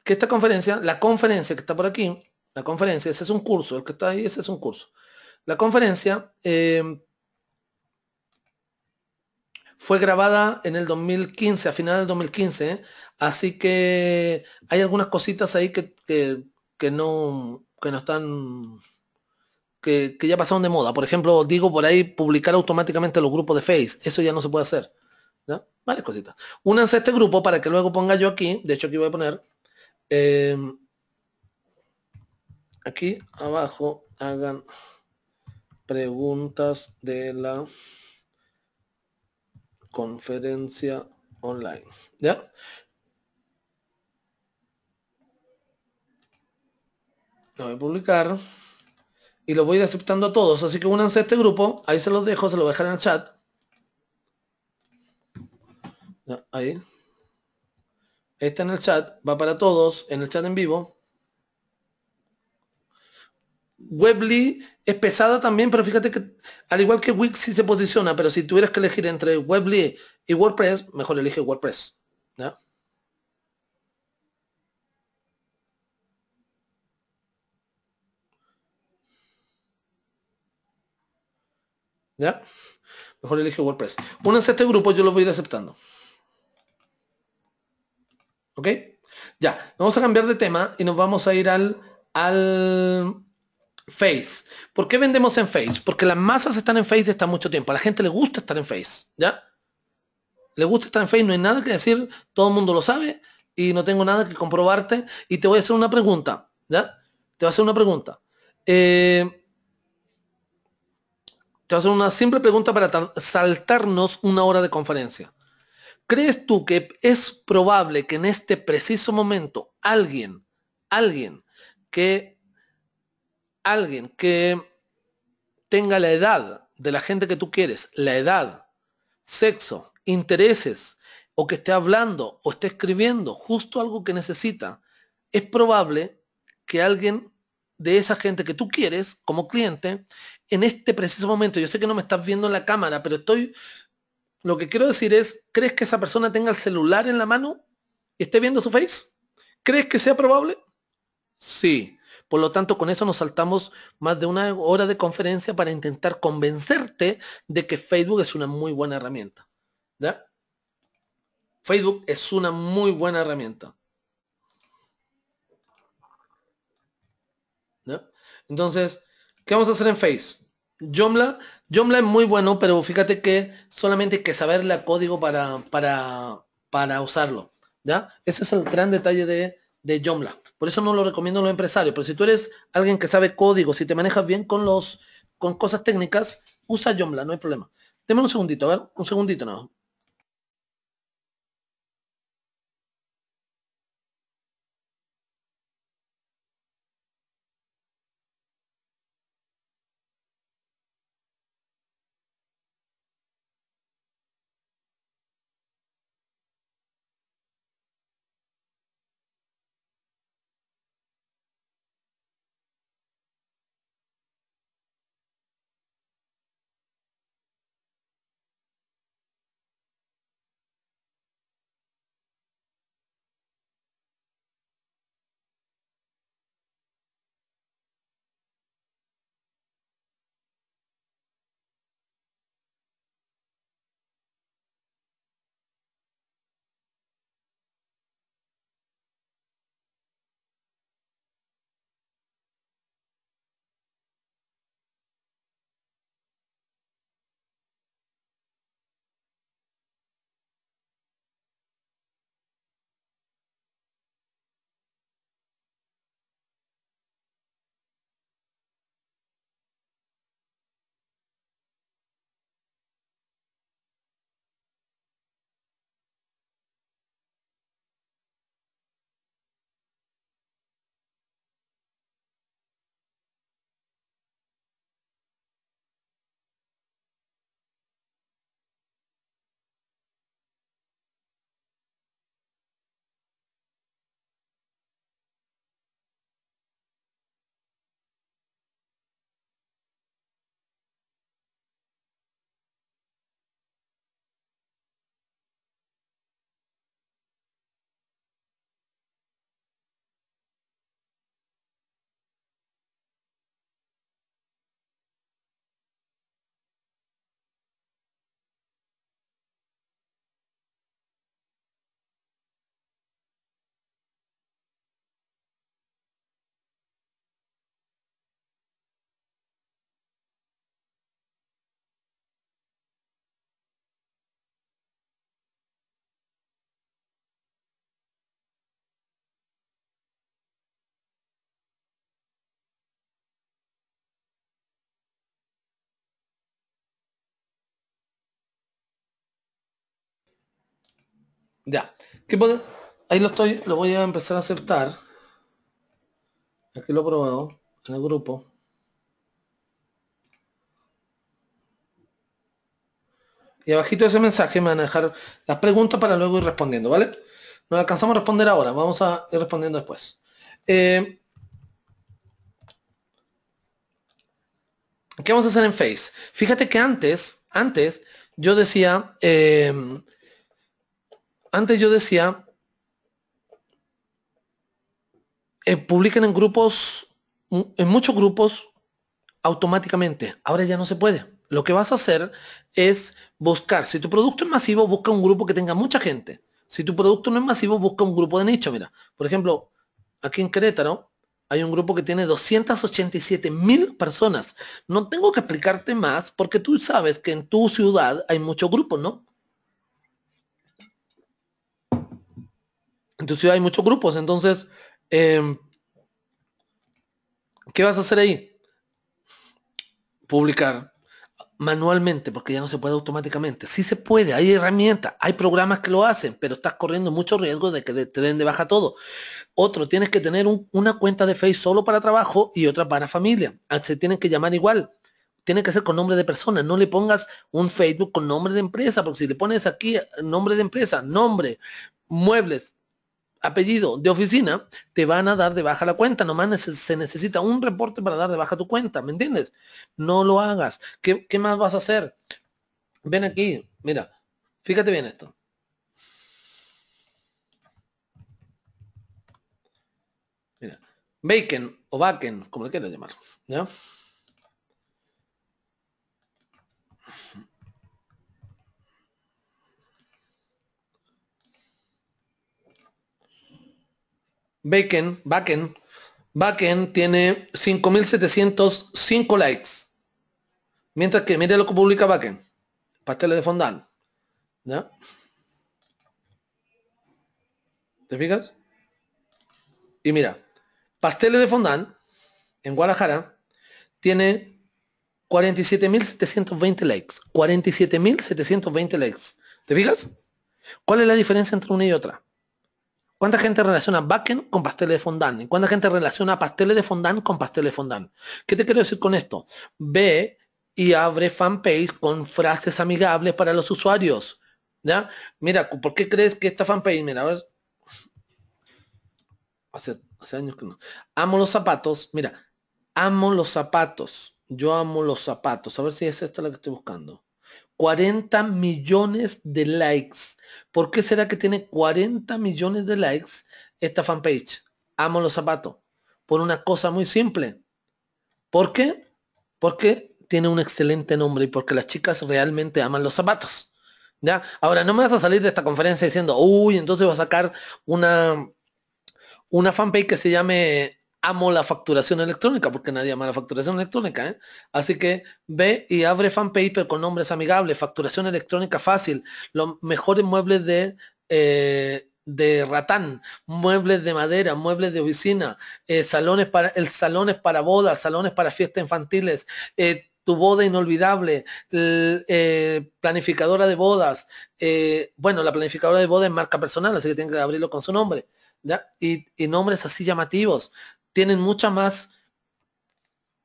que esta conferencia, la conferencia que está por aquí, la conferencia, ese es un curso, el que está ahí, ese es un curso. La conferencia fue grabada en el 2015, a final del 2015, así que hay algunas cositas ahí que que no, que no están, que, ya pasaron de moda. Por ejemplo, digo por ahí publicar automáticamente los grupos de Face. Eso ya no se puede hacer. Vale, cositas. Únanse a este grupo para que luego ponga yo aquí, de hecho aquí voy a poner, eh, aquí abajo hagan preguntas de la conferencia online. ¿Ya? lo voy a publicar. Y lo voy a ir aceptando a todos. Así que únanse a este grupo. Ahí se los dejo, se lo voy dejar en el chat. ahí. Está en el chat. Va para todos. En el chat en vivo. Webly es pesada también, pero fíjate que al igual que Wix sí se posiciona, pero si tuvieras que elegir entre Webly y WordPress, mejor elige WordPress. ¿ya?, ¿Ya? Mejor elige WordPress. Únanse a este grupo, yo los voy a ir aceptando. ¿Ok? Ya, vamos a cambiar de tema y nos vamos a ir al, al Face. ¿Por qué vendemos en Face? Porque las masas están en Face está mucho tiempo. A la gente le gusta estar en Face, ¿ya? Le gusta estar en Face, no hay nada que decir, todo el mundo lo sabe y no tengo nada que comprobarte. Y te voy a hacer una pregunta, ¿ya? Te voy a hacer una pregunta. Eh, te voy a hacer una simple pregunta para saltarnos una hora de conferencia. ¿Crees tú que es probable que en este preciso momento alguien, alguien que, alguien que tenga la edad de la gente que tú quieres, la edad, sexo, intereses, o que esté hablando o esté escribiendo justo algo que necesita, es probable que alguien de esa gente que tú quieres como cliente en este preciso momento. Yo sé que no me estás viendo en la cámara, pero estoy... Lo que quiero decir es, ¿crees que esa persona tenga el celular en la mano y esté viendo su face? ¿Crees que sea probable? Sí. Por lo tanto, con eso nos saltamos más de una hora de conferencia para intentar convencerte de que Facebook es una muy buena herramienta. ¿Ya? Facebook es una muy buena herramienta. Entonces, ¿qué vamos a hacer en Face? Joomla, Joomla es muy bueno, pero fíjate que solamente hay que saberle código para, para, para usarlo. ¿ya? Ese es el gran detalle de, de Joomla. Por eso no lo recomiendo a los empresarios. Pero si tú eres alguien que sabe código, si te manejas bien con los con cosas técnicas, usa Joomla, no hay problema. Deme un segundito, a ver, un segundito no. Ya. Ahí lo estoy, lo voy a empezar a aceptar. Aquí lo he probado en el grupo. Y abajito de ese mensaje me van a dejar las preguntas para luego ir respondiendo, ¿vale? No alcanzamos a responder ahora, vamos a ir respondiendo después. Eh, ¿Qué vamos a hacer en Face? Fíjate que antes, antes, yo decía, eh, antes yo decía, eh, publiquen en grupos, en muchos grupos automáticamente. Ahora ya no se puede. Lo que vas a hacer es buscar, si tu producto es masivo, busca un grupo que tenga mucha gente. Si tu producto no es masivo, busca un grupo de nicho. Mira, por ejemplo, aquí en Querétaro hay un grupo que tiene 287 mil personas. No tengo que explicarte más porque tú sabes que en tu ciudad hay muchos grupos, ¿no? en ciudad hay muchos grupos, entonces, em, ¿qué vas a hacer ahí? Publicar manualmente, porque ya no se puede automáticamente. Sí se puede, hay herramientas, hay programas que lo hacen, pero estás corriendo mucho riesgo de que te den de baja todo. Otro, tienes que tener una cuenta de Facebook solo para trabajo y otra para familia. Ah, se tienen que llamar igual. Tiene que ser con nombre de persona, no le pongas un Facebook con nombre de empresa, porque si le pones aquí nombre de empresa, nombre, muebles, apellido de oficina, te van a dar de baja la cuenta. Nomás se necesita un reporte para dar de baja tu cuenta, ¿me entiendes? No lo hagas. ¿Qué, más vas a hacer? Ven aquí, mira, fíjate bien esto. Mira, Bacon o Backen, como le quieras llamar, Bacon, Backen, Backen tiene 5.705 likes. Mientras que, mire lo que publica Backen. Pasteles de fondant. ¿Ya? ¿Te fijas? Y mira, pasteles de fondant en Guadalajara tiene 47.720 likes. 47.720 likes. ¿Te fijas? ¿Cuál es la diferencia entre una y otra? ¿Cuánta gente relaciona backend con pasteles de fondant? ¿Cuánta gente relaciona pasteles de fondant con pasteles de fondant? ¿Qué te quiero decir con esto? Ve y abre fanpage con frases amigables para los usuarios. ¿Ya? Mira, ¿por qué crees que esta fanpage? Mira, a ver. hace años que no. Amo los zapatos. Mira, amo los zapatos. Yo amo los zapatos. A ver si es esta la que estoy buscando. 40 millones de likes. ¿Por qué será que tiene 40 millones de likes esta fanpage? Amo los zapatos. Por una cosa muy simple. ¿Por qué? Porque tiene un excelente nombre y porque las chicas realmente aman los zapatos. ¿Ya? Ahora, no me vas a salir de esta conferencia diciendo, uy, entonces voy a sacar una, una fanpage que se llame amo la facturación electrónica, porque nadie ama la facturación electrónica. ¿eh? Así que ve y abre fanpaper con nombres amigables, facturación electrónica fácil, los mejores muebles de, eh, de ratán, muebles de madera, muebles de oficina, eh, salones para, el salones para bodas, salones para fiestas infantiles, tu boda inolvidable, planificadora de bodas, bueno, la planificadora de bodas marca personal, así que tienen que abrirlo con su nombre, Y, y nombres así llamativos, tienen mucha más,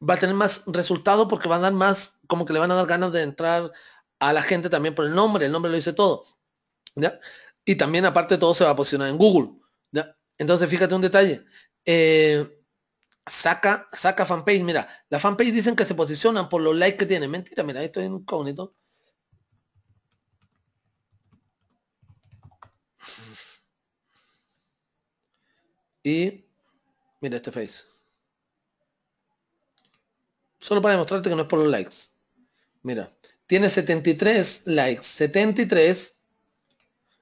va a tener más resultado porque van a dar más, como que le van a dar ganas de entrar a la gente también por el nombre, el nombre lo dice todo. Y también aparte todo se va a posicionar en Google. ¿ya? Entonces fíjate un detalle. Eh, saca, saca fanpage. Mira, la fanpage dicen que se posicionan por los likes que tienen. Mentira, mira, esto es incógnito. Y Mira este face. Solo para demostrarte que no es por los likes. Mira, tiene 73 likes. 73.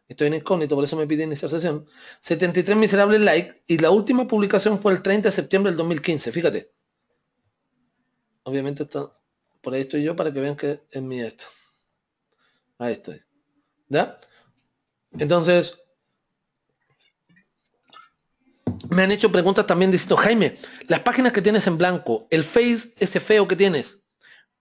Estoy en incógnito, por eso me pide iniciar sesión. 73 miserables likes. Y la última publicación fue el 30 de septiembre del 2015. Fíjate. Obviamente está, por ahí estoy yo para que vean que es mi esto. Ahí estoy. ¿Ya? Entonces, me han hecho preguntas también diciendo, Jaime, las páginas que tienes en blanco, el face ese feo que tienes,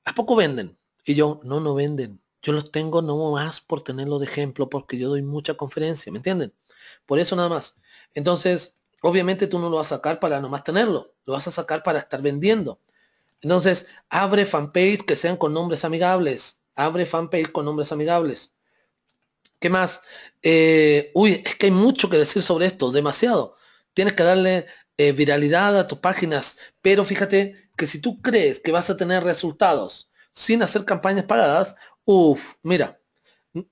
¿a poco venden? Y yo, no, no venden. Yo los tengo no más por tenerlo de ejemplo, porque yo doy mucha conferencia, ¿me entienden? Por eso nada más. Entonces, obviamente tú no lo vas a sacar para nomás tenerlo, lo vas a sacar para estar vendiendo. Entonces, abre fanpage que sean con nombres amigables. Abre fanpage con nombres amigables. ¿Qué más? Eh, uy, es que hay mucho que decir sobre esto, demasiado. Tienes que darle eh, viralidad a tus páginas, pero fíjate que si tú crees que vas a tener resultados sin hacer campañas pagadas, uff, mira, si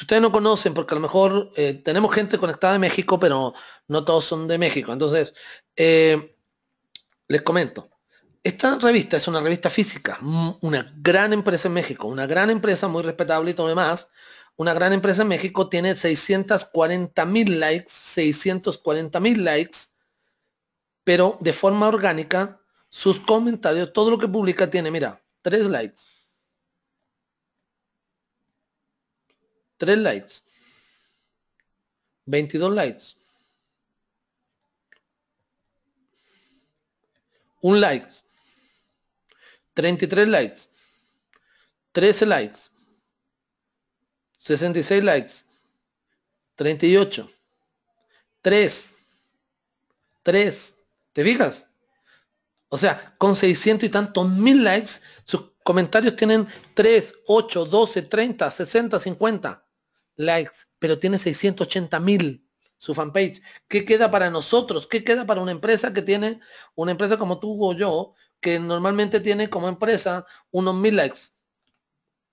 ustedes no conocen, porque a lo mejor eh, tenemos gente conectada de México, pero no todos son de México, entonces eh, les comento. Esta revista es una revista física, una gran empresa en México, una gran empresa muy respetable y todo demás, una gran empresa en México tiene 640 mil likes, 640 mil likes, pero de forma orgánica, sus comentarios, todo lo que publica tiene, mira, 3 likes. 3 likes. 22 likes. Un like. 33 likes. 13 likes. 66 likes. 38. 3. 3. ¿Te fijas? O sea, con 600 y tantos mil likes, sus comentarios tienen 3, 8, 12, 30, 60, 50 likes, pero tiene 680 mil su fanpage. ¿Qué queda para nosotros? ¿Qué queda para una empresa que tiene, una empresa como tú o yo, que normalmente tiene como empresa unos mil likes?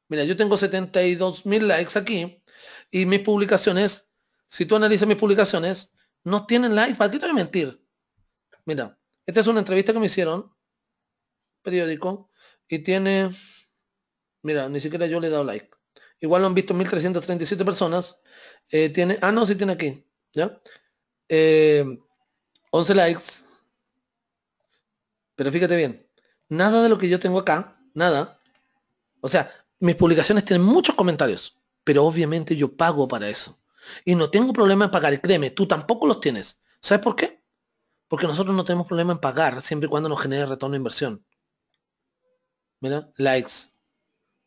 Mira, yo tengo 72 mil likes aquí y mis publicaciones, si tú analizas mis publicaciones, no tienen likes. ¿Para qué te voy a mentir? Mira, esta es una entrevista que me hicieron, periódico, y tiene, mira, ni siquiera yo le he dado like. Igual lo han visto 1.337 personas. Eh, tiene, ah, no, sí tiene aquí, ¿ya? 11 eh, likes. Pero fíjate bien, nada de lo que yo tengo acá, nada, o sea, mis publicaciones tienen muchos comentarios, pero obviamente yo pago para eso. Y no tengo problema en pagar, créeme, tú tampoco los tienes. ¿Sabes por qué? Porque nosotros no tenemos problema en pagar siempre y cuando nos genere retorno de inversión. Mira, likes.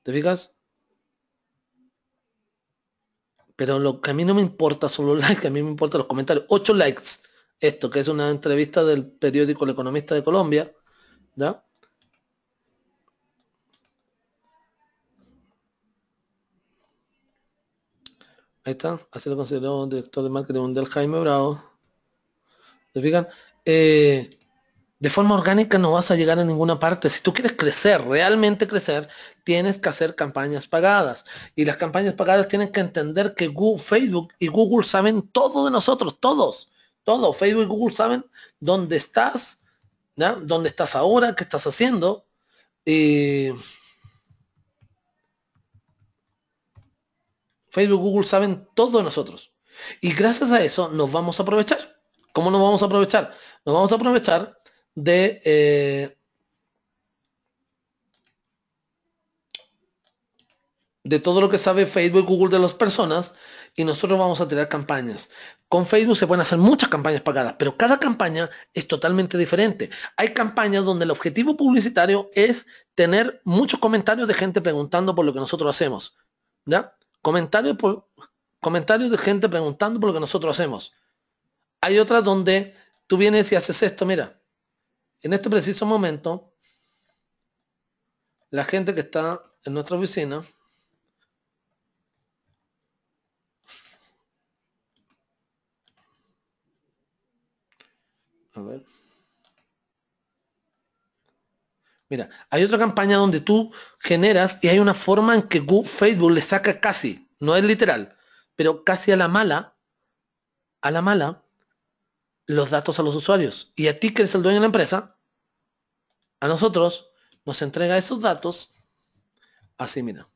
¿Te fijas? Pero lo que a mí no me importa son los likes, a mí me importan los comentarios. Ocho likes. Esto, que es una entrevista del periódico El Economista de Colombia. Ahí está. Así lo consideró director de marketing del Jaime Bravo. fijan? Eh, de forma orgánica no vas a llegar a ninguna parte. Si tú quieres crecer, realmente crecer, tienes que hacer campañas pagadas. Y las campañas pagadas tienen que entender que Google, Facebook y Google saben todo de nosotros, todos, todo. Facebook y Google saben dónde estás, dónde estás ahora, qué estás haciendo. Facebook, Google saben todo de nosotros. Y gracias a eso nos vamos a aprovechar. ¿Cómo nos vamos a aprovechar? Nos vamos a aprovechar de... Eh, de todo lo que sabe Facebook, Google de las personas y nosotros vamos a tirar campañas. Con Facebook se pueden hacer muchas campañas pagadas, pero cada campaña es totalmente diferente. Hay campañas donde el objetivo publicitario es tener muchos comentarios de gente preguntando por lo que nosotros hacemos. ¿Ya? Comentarios, por, comentarios de gente preguntando por lo que nosotros hacemos. Hay otras donde tú vienes y haces esto, mira, en este preciso momento, la gente que está en nuestra oficina, a ver. Mira, hay otra campaña donde tú generas y hay una forma en que Google, Facebook le saca casi, no es literal, pero casi a la mala, a la mala, los datos a los usuarios. Y a ti que eres el dueño de la empresa, a nosotros nos entrega esos datos así, mira.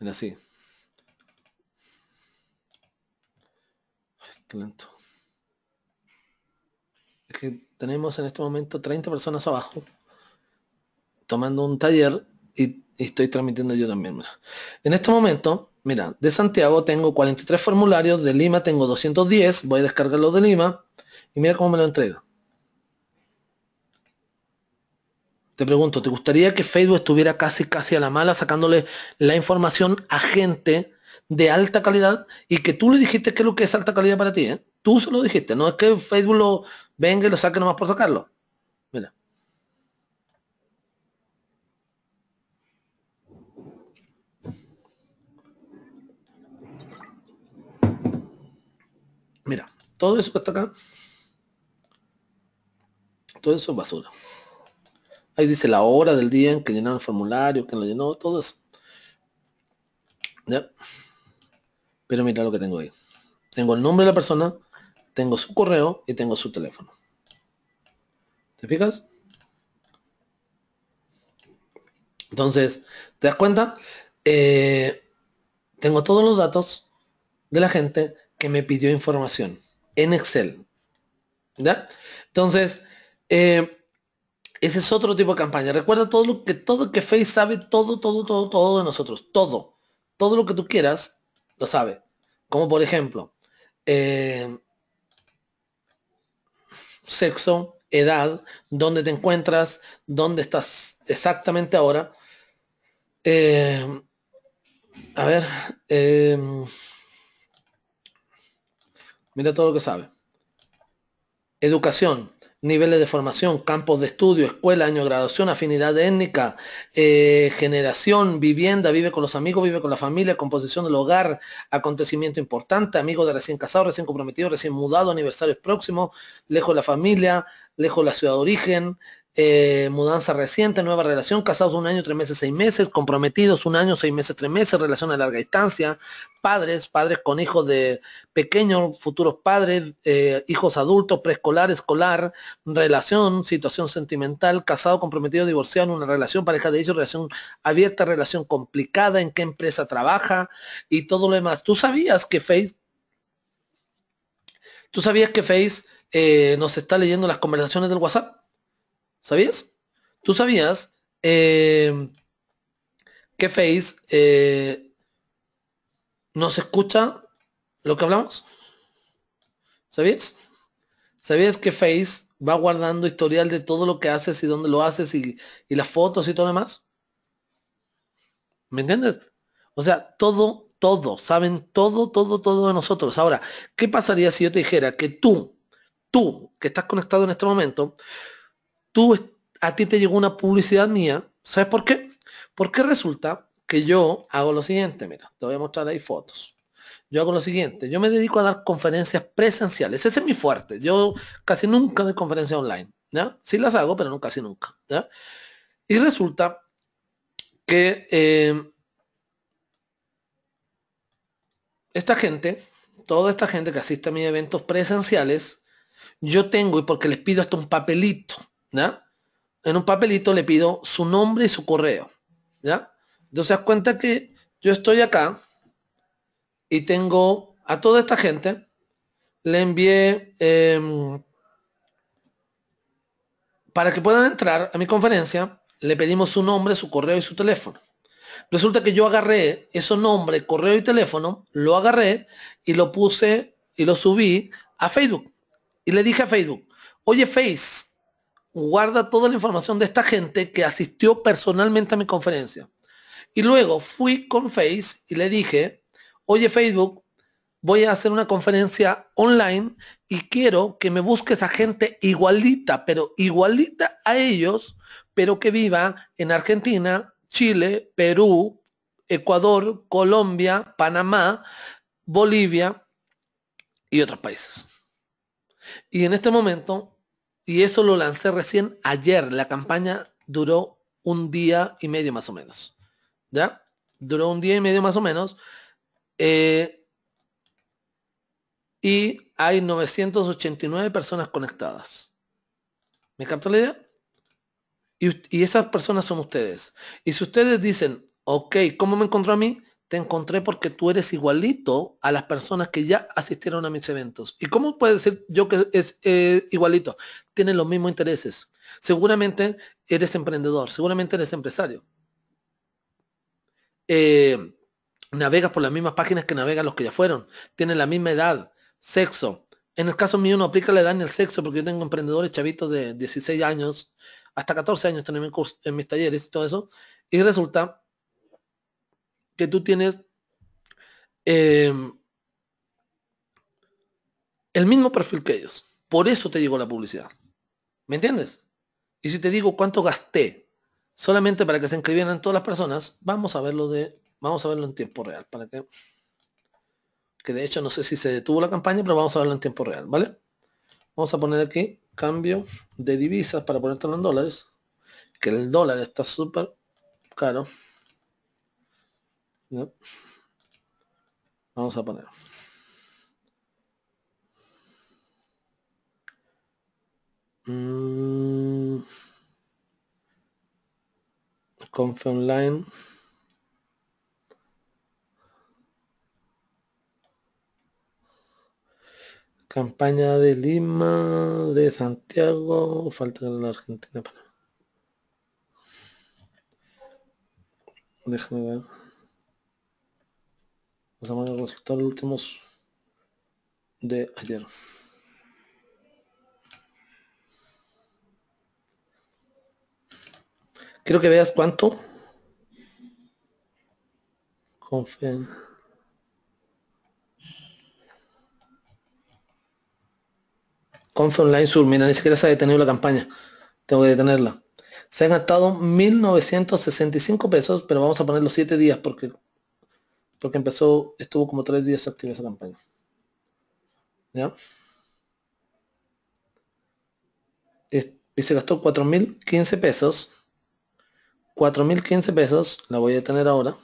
Mira así. lento. Es que tenemos en este momento 30 personas abajo tomando un taller y, estoy transmitiendo yo también. En este momento, mira, de Santiago tengo 43 formularios, de Lima tengo 210, voy a descargarlo de Lima y mira cómo me lo entrego. Te pregunto, ¿te gustaría que Facebook estuviera casi, casi a la mala sacándole la información a gente de alta calidad y que tú le dijiste que es lo que es alta calidad para ti. ¿eh? Tú se lo dijiste, no es que Facebook lo venga y lo saque nomás por sacarlo. Mira. Mira, todo eso que está acá, todo eso es basura. Ahí dice la hora del día en que llenaron el formulario, que lo llenó, todo eso. Pero mira lo que tengo ahí. Tengo el nombre de la persona, tengo su correo y tengo su teléfono. ¿Te fijas? Entonces, ¿te das cuenta? Eh, tengo todos los datos de la gente que me pidió información en Excel. ¿Ya? Entonces, eh, ese es otro tipo de campaña. Recuerda todo lo que todo que Face sabe, todo, todo, todo, todo de nosotros. Todo. Todo lo que tú quieras lo sabe. Como por ejemplo, eh, sexo, edad, dónde te encuentras, dónde estás exactamente ahora. Eh, a ver, eh, mira todo lo que sabe. Educación, niveles de formación, campos de estudio, escuela, año de graduación, afinidad étnica, eh, generación, vivienda, vive con los amigos, vive con la familia, composición del hogar, acontecimiento importante, amigos de recién casado, recién comprometido, recién mudado, aniversarios próximos, lejos de la familia, lejos de la ciudad de origen, eh, mudanza reciente, nueva relación, casados un año, tres meses, seis meses, comprometidos un año, seis meses, tres meses, relación a larga distancia, padres, padres con hijos de pequeños, futuros padres, eh, hijos adultos, preescolar, escolar, relación, situación sentimental, casado, comprometido, divorciado, en una relación, pareja de ellos, relación abierta, relación complicada, en qué empresa trabaja y todo lo demás. ¿Tú sabías que Face, tú sabías que Face eh, nos está leyendo las conversaciones del WhatsApp? ¿Sabías? ¿Tú sabías eh, que Face eh, nos escucha lo que hablamos? ¿Sabías? ¿Sabías que Face va guardando historial de todo lo que haces y dónde lo haces y, y las fotos y todo lo demás? ¿Me entiendes? O sea, todo, todo, saben todo, todo, todo de nosotros. Ahora, ¿qué pasaría si yo te dijera que tú, tú que estás conectado en este momento, tú, a ti te llegó una publicidad mía. ¿Sabes por qué? Porque resulta que yo hago lo siguiente. Mira, te voy a mostrar ahí fotos. Yo hago lo siguiente. Yo me dedico a dar conferencias presenciales. Ese es mi fuerte. Yo casi nunca doy conferencias online. ¿ya? Sí las hago, pero no casi nunca. Y resulta que eh, esta gente, toda esta gente que asiste a mis eventos presenciales, yo tengo, y porque les pido hasta un papelito, en un papelito le pido su nombre y su correo, ¿ya? Entonces das cuenta que yo estoy acá y tengo a toda esta gente, le envié em, para que puedan entrar a mi conferencia, le pedimos su nombre, su correo y su teléfono. Resulta que yo agarré esos nombres, correo y teléfono, lo agarré y lo puse y lo subí a Facebook. Y le dije a Facebook, oye Face, guarda toda la información de esta gente que asistió personalmente a mi conferencia. Y luego fui con Face y le dije, oye Facebook, voy a hacer una conferencia online y quiero que me busques a gente igualita, pero igualita a ellos, pero que viva en Argentina, Chile, Perú, Ecuador, Colombia, Panamá, Bolivia y otros países. Y en este momento y eso lo lancé recién ayer. La campaña duró un día y medio más o menos. ¿Ya? Duró un día y medio más o menos. Eh, y hay 989 personas conectadas. ¿Me captó la idea? Y, y, esas personas son ustedes. Y si ustedes dicen, ok, ¿cómo me encontró a mí? encontré porque tú eres igualito a las personas que ya asistieron a mis eventos. ¿Y cómo puede decir yo que es eh, igualito? Tienen los mismos intereses. Seguramente eres emprendedor, seguramente eres empresario. Eh, navegas por las mismas páginas que navegan los que ya fueron. Tienen la misma edad, sexo. En el caso mío no aplica la edad ni el sexo porque yo tengo emprendedores chavitos de 16 años, hasta 14 años Están en mis talleres y todo eso. Y resulta que tú tienes em, el mismo perfil que ellos. Por eso te llegó la publicidad. ¿Me entiendes? Y si te digo cuánto gasté solamente para que se inscribieran todas las personas, vamos a verlo de, vamos a verlo en tiempo real para que, que de hecho no sé si se detuvo la campaña, pero vamos a verlo en tiempo real, ¿vale? Vamos a poner aquí cambio de divisas para ponértelo en dólares, que el dólar está súper caro. Vamos a poner. Mm. Conf online. Campaña de Lima, de Santiago, falta la Argentina. Déjame ver. Pues, vamos a consultar los últimos de ayer. Quiero que veas cuánto. Confen. Confe Online Sur, mira, ni siquiera se ha detenido la campaña. Tengo que detenerla. Se han gastado 1.965 pesos, pero vamos a poner los 7 días porque porque empezó, estuvo como tres días activa esa campaña. ¿Ya? y se gastó 4.015 pesos. 4.015 pesos, la voy a tener ahora.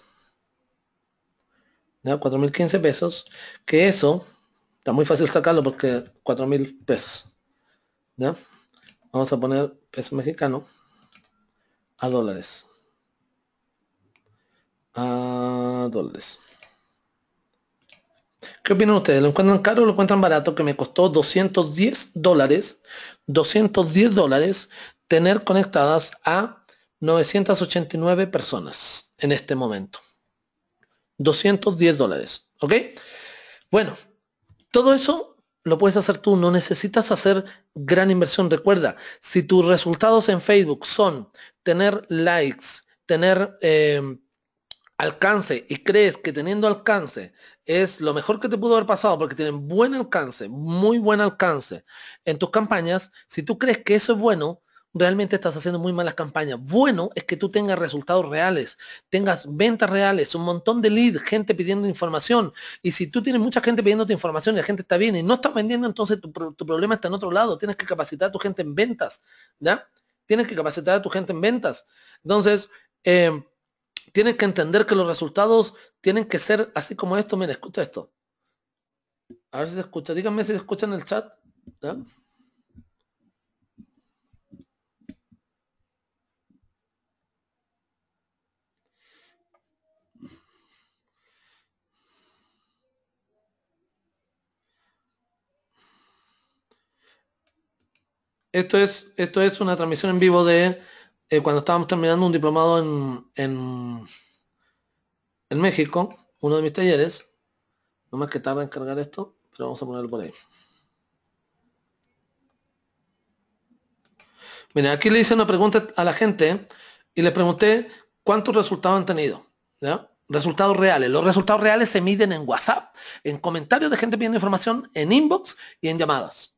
¿Ya? 4.015 pesos, que eso, está muy fácil sacarlo porque 4.000 pesos. Vamos a poner peso mexicano a dólares a dólares. ¿Qué opinan ustedes? ¿Lo encuentran caro o lo encuentran barato? Que me costó 210 dólares, 210 dólares tener conectadas a 989 personas en este momento. 210 dólares, ¿ok? Bueno, todo eso lo puedes hacer tú, no necesitas hacer gran inversión. Recuerda, si tus resultados en Facebook son tener likes, tener... Eh, alcance y crees que teniendo alcance es lo mejor que te pudo haber pasado porque tienen buen alcance, muy buen alcance en tus campañas, si tú crees que eso es bueno, realmente estás haciendo muy malas campañas. Bueno es que tú tengas resultados reales, tengas ventas reales, un montón de lead, gente pidiendo información. Y si tú tienes mucha gente pidiéndote información y la gente está bien y no estás vendiendo, entonces tu, problema está en otro lado. Tienes que capacitar a tu gente en ventas, ¿ya? Tienes que capacitar a tu gente en ventas. Entonces, eh, tienen que entender que los resultados tienen que ser así como esto. Mira, escucha esto. A ver si se escucha. Díganme si se escucha en el chat. Esto es, esto es una transmisión en vivo de eh, cuando estábamos terminando un diplomado en, en, México, uno de mis talleres, no más que tarda en cargar esto, pero vamos a ponerlo por ahí. Mira, aquí le hice una pregunta a la gente y le pregunté cuántos resultados han tenido. Resultados reales. Los resultados reales se miden en WhatsApp, en comentarios de gente pidiendo información, en inbox y en llamadas.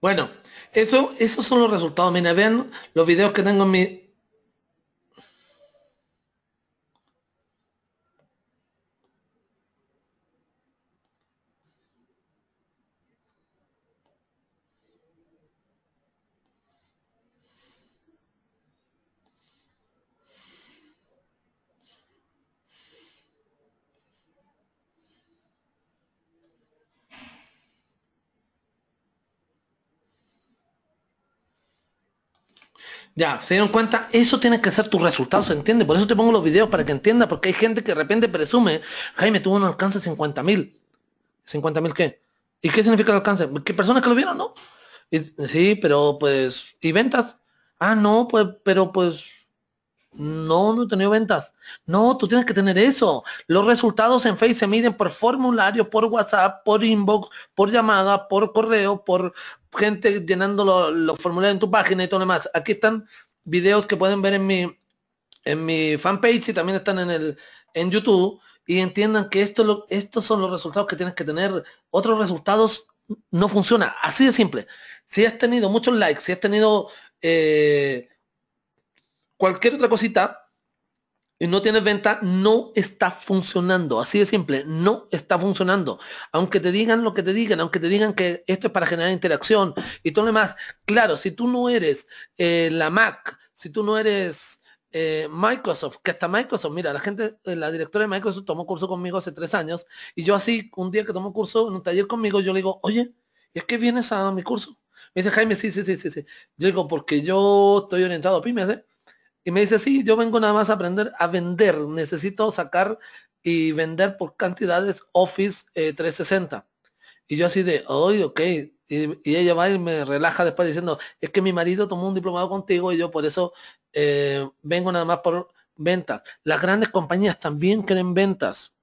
Bueno, esos son los resultados. Mira, vean los videos que tengo en mi, Ya, ¿se dieron cuenta? Eso tiene que ser tus resultados, entiende? Por eso te pongo los videos para que entiendas, porque hay gente que de repente presume, Jaime tuvo un alcance de 50 mil. ¿50 mil qué? ¿Y qué significa el alcance? ¿Qué personas que lo vieron, no? sí, pero pues, ¿y ventas? Ah, no, pues, pero pues no, no he tenido ventas. No, tú tienes que tener eso. Los resultados en Facebook se miden por formulario, por WhatsApp, por inbox, por llamada, por correo, por gente llenando los formularios en tu página y todo lo demás. Aquí están videos que pueden ver en mi, en mi fanpage y también están en el en YouTube y entiendan que esto lo, estos son los resultados que tienes que tener. Otros resultados no funciona. Así de simple. Si has tenido muchos likes, si has tenido eh, cualquier otra cosita y no tienes venta, no está funcionando. Así de simple, no está funcionando. Aunque te digan lo que te digan, aunque te digan que esto es para generar interacción y todo lo demás. Claro, si tú no eres eh, la Mac, si tú no eres eh, Microsoft, que hasta Microsoft, mira, la gente, eh, la directora de Microsoft tomó curso conmigo hace tres años y yo así, un día que tomó curso en un taller conmigo, yo le digo, oye, ¿y es que vienes a mi curso? Me dice, Jaime, sí, sí, sí, sí, sí. Yo digo, porque yo estoy orientado a pymes, ¿eh? Y me dice, sí, yo vengo nada más a aprender a vender. Necesito sacar y vender por cantidades Office 360. Eh, y yo así de, hoy, ok. Y, ella va y me relaja después diciendo, es que mi marido tomó un diplomado contigo y yo por eso eh, vengo nada más por ventas. Las grandes compañías también creen ventas.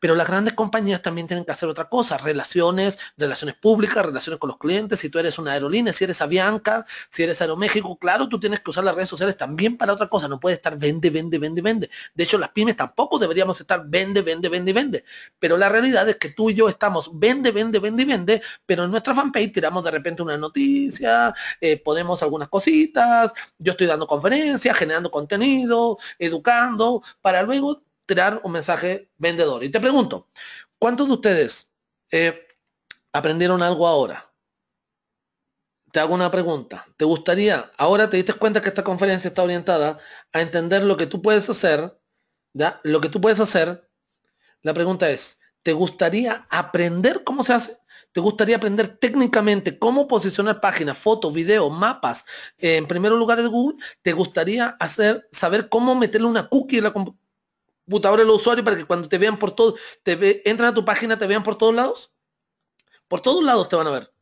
Pero las grandes compañías también tienen que hacer otra cosa, relaciones, relaciones públicas, relaciones con los clientes, si tú eres una aerolínea, si eres Avianca, si eres Aeroméxico, claro, tú tienes que usar las redes sociales también para otra cosa, no puedes estar vende, vende, vende, vende. De hecho, las pymes tampoco deberíamos estar vende, vende, vende, vende. Pero la realidad es que tú y yo estamos vende, vende, vende, vende, pero en nuestra fanpage tiramos de repente una noticia, eh, ponemos algunas cositas, yo estoy dando conferencias, generando contenido, educando, para luego crear un mensaje vendedor. Y te pregunto, ¿cuántos de ustedes eh, aprendieron algo ahora? Te hago una pregunta. ¿Te gustaría, ahora te diste cuenta que esta conferencia está orientada a entender lo que tú puedes hacer, ¿ya? Lo que tú puedes hacer. La pregunta es, ¿te gustaría aprender cómo se hace? ¿Te gustaría aprender técnicamente cómo posicionar páginas, fotos, videos, mapas eh, en primer lugar de Google? ¿Te gustaría hacer, saber cómo meterle una cookie a la, puta, de los usuarios para que cuando te vean por todo, te ve, entran a tu página, te vean por todos lados? Por todos lados te van a ver.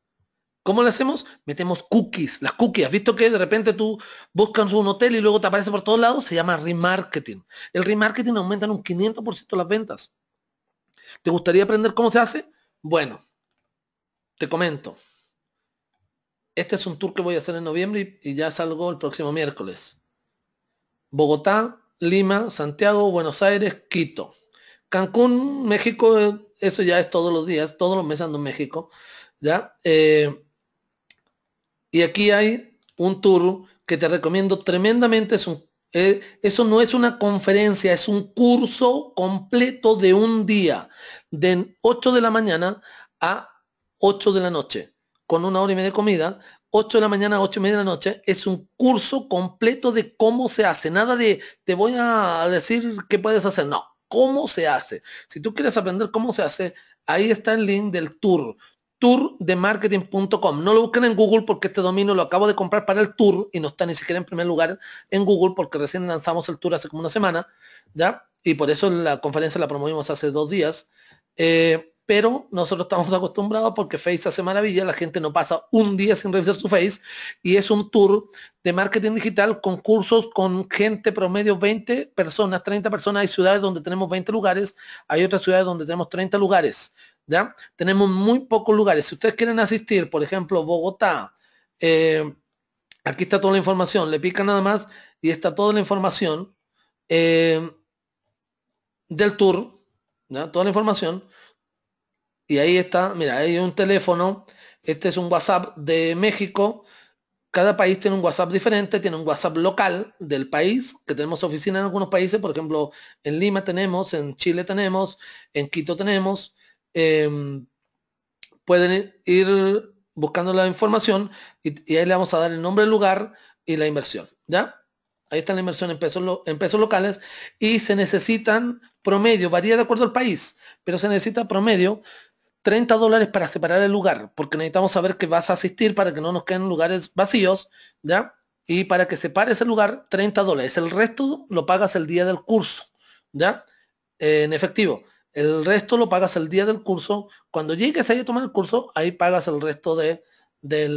¿Cómo lo hacemos? Metemos cookies, las cookies. ¿Has visto que de repente tú buscas un hotel y luego te aparece por todos lados? Se llama remarketing. El remarketing aumenta en un 500% las ventas. ¿Te gustaría aprender cómo se hace? Bueno, te comento. Este es un tour que voy a hacer en noviembre y ya salgo el próximo miércoles. Bogotá, Lima, Santiago, Buenos Aires, Quito. Cancún, México, eso ya es todos los días, todos los meses ando en México, ¿ya? Eh, y aquí hay un tour que te recomiendo tremendamente, eh, eso no es una conferencia, es un curso completo de un día, de 8 de la mañana a 8 de la noche, con una hora y media de comida, 8 de la mañana, 8 y media de la noche, es un curso completo de cómo se hace. Nada de te voy a decir qué puedes hacer. No, cómo se hace. Si tú quieres aprender cómo se hace, ahí está el link del tour tourdemarketing.com. No lo busquen en Google porque este dominio lo acabo de comprar para el tour y no está ni siquiera en primer lugar en Google porque recién lanzamos el tour hace como una semana, ¿ya? Y por eso la conferencia la promovimos hace dos días. Eh, pero nosotros estamos acostumbrados porque Face hace maravilla, la gente no pasa un día sin revisar su Face y es un tour de marketing digital con cursos con gente promedio 20 personas, 30 personas, hay ciudades donde tenemos 20 lugares, hay otras ciudades donde tenemos 30 lugares, ¿ya? Tenemos muy pocos lugares. Si ustedes quieren asistir, por ejemplo, Bogotá, eh, aquí está toda la información, le pican nada más y está toda la información eh, del tour, ¿ya? toda la información. Y ahí está, mira, hay un teléfono, este es un WhatsApp de México. Cada país tiene un WhatsApp diferente, tiene un WhatsApp local del país, que tenemos oficina en algunos países, por ejemplo, en Lima tenemos, en Chile tenemos, en Quito tenemos. Em, pueden ir buscando la información y, ahí le vamos a dar el nombre del lugar y la inversión. ¿Ya? Ahí está la inversión en pesos, en pesos locales y se necesitan promedio, varía de acuerdo al país, pero se necesita promedio 30 dólares para separar el lugar, porque necesitamos saber que vas a asistir para que no nos queden lugares vacíos, ¿ya? Y para que separe ese lugar, 30 dólares. El resto lo pagas el día del curso, ¿ya? en efectivo. El resto lo pagas el día del curso. Cuando llegues ahí a tomar el curso, ahí pagas el resto de, de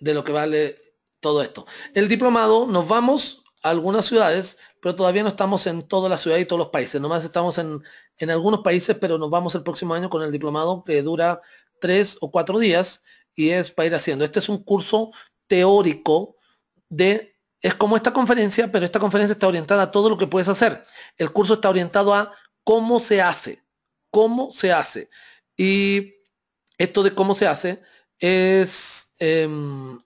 lo que vale todo esto. El diplomado, nos vamos a algunas ciudades, pero todavía no estamos en toda la ciudad y todos los países. Nomás estamos en, algunos países, pero nos vamos el próximo año con el diplomado que dura tres o cuatro días y es para ir haciendo. Este es un curso teórico de, es como esta conferencia, pero esta conferencia está orientada a todo lo que puedes hacer. El curso está orientado a cómo se hace, cómo se hace. Y esto de cómo se hace es, em,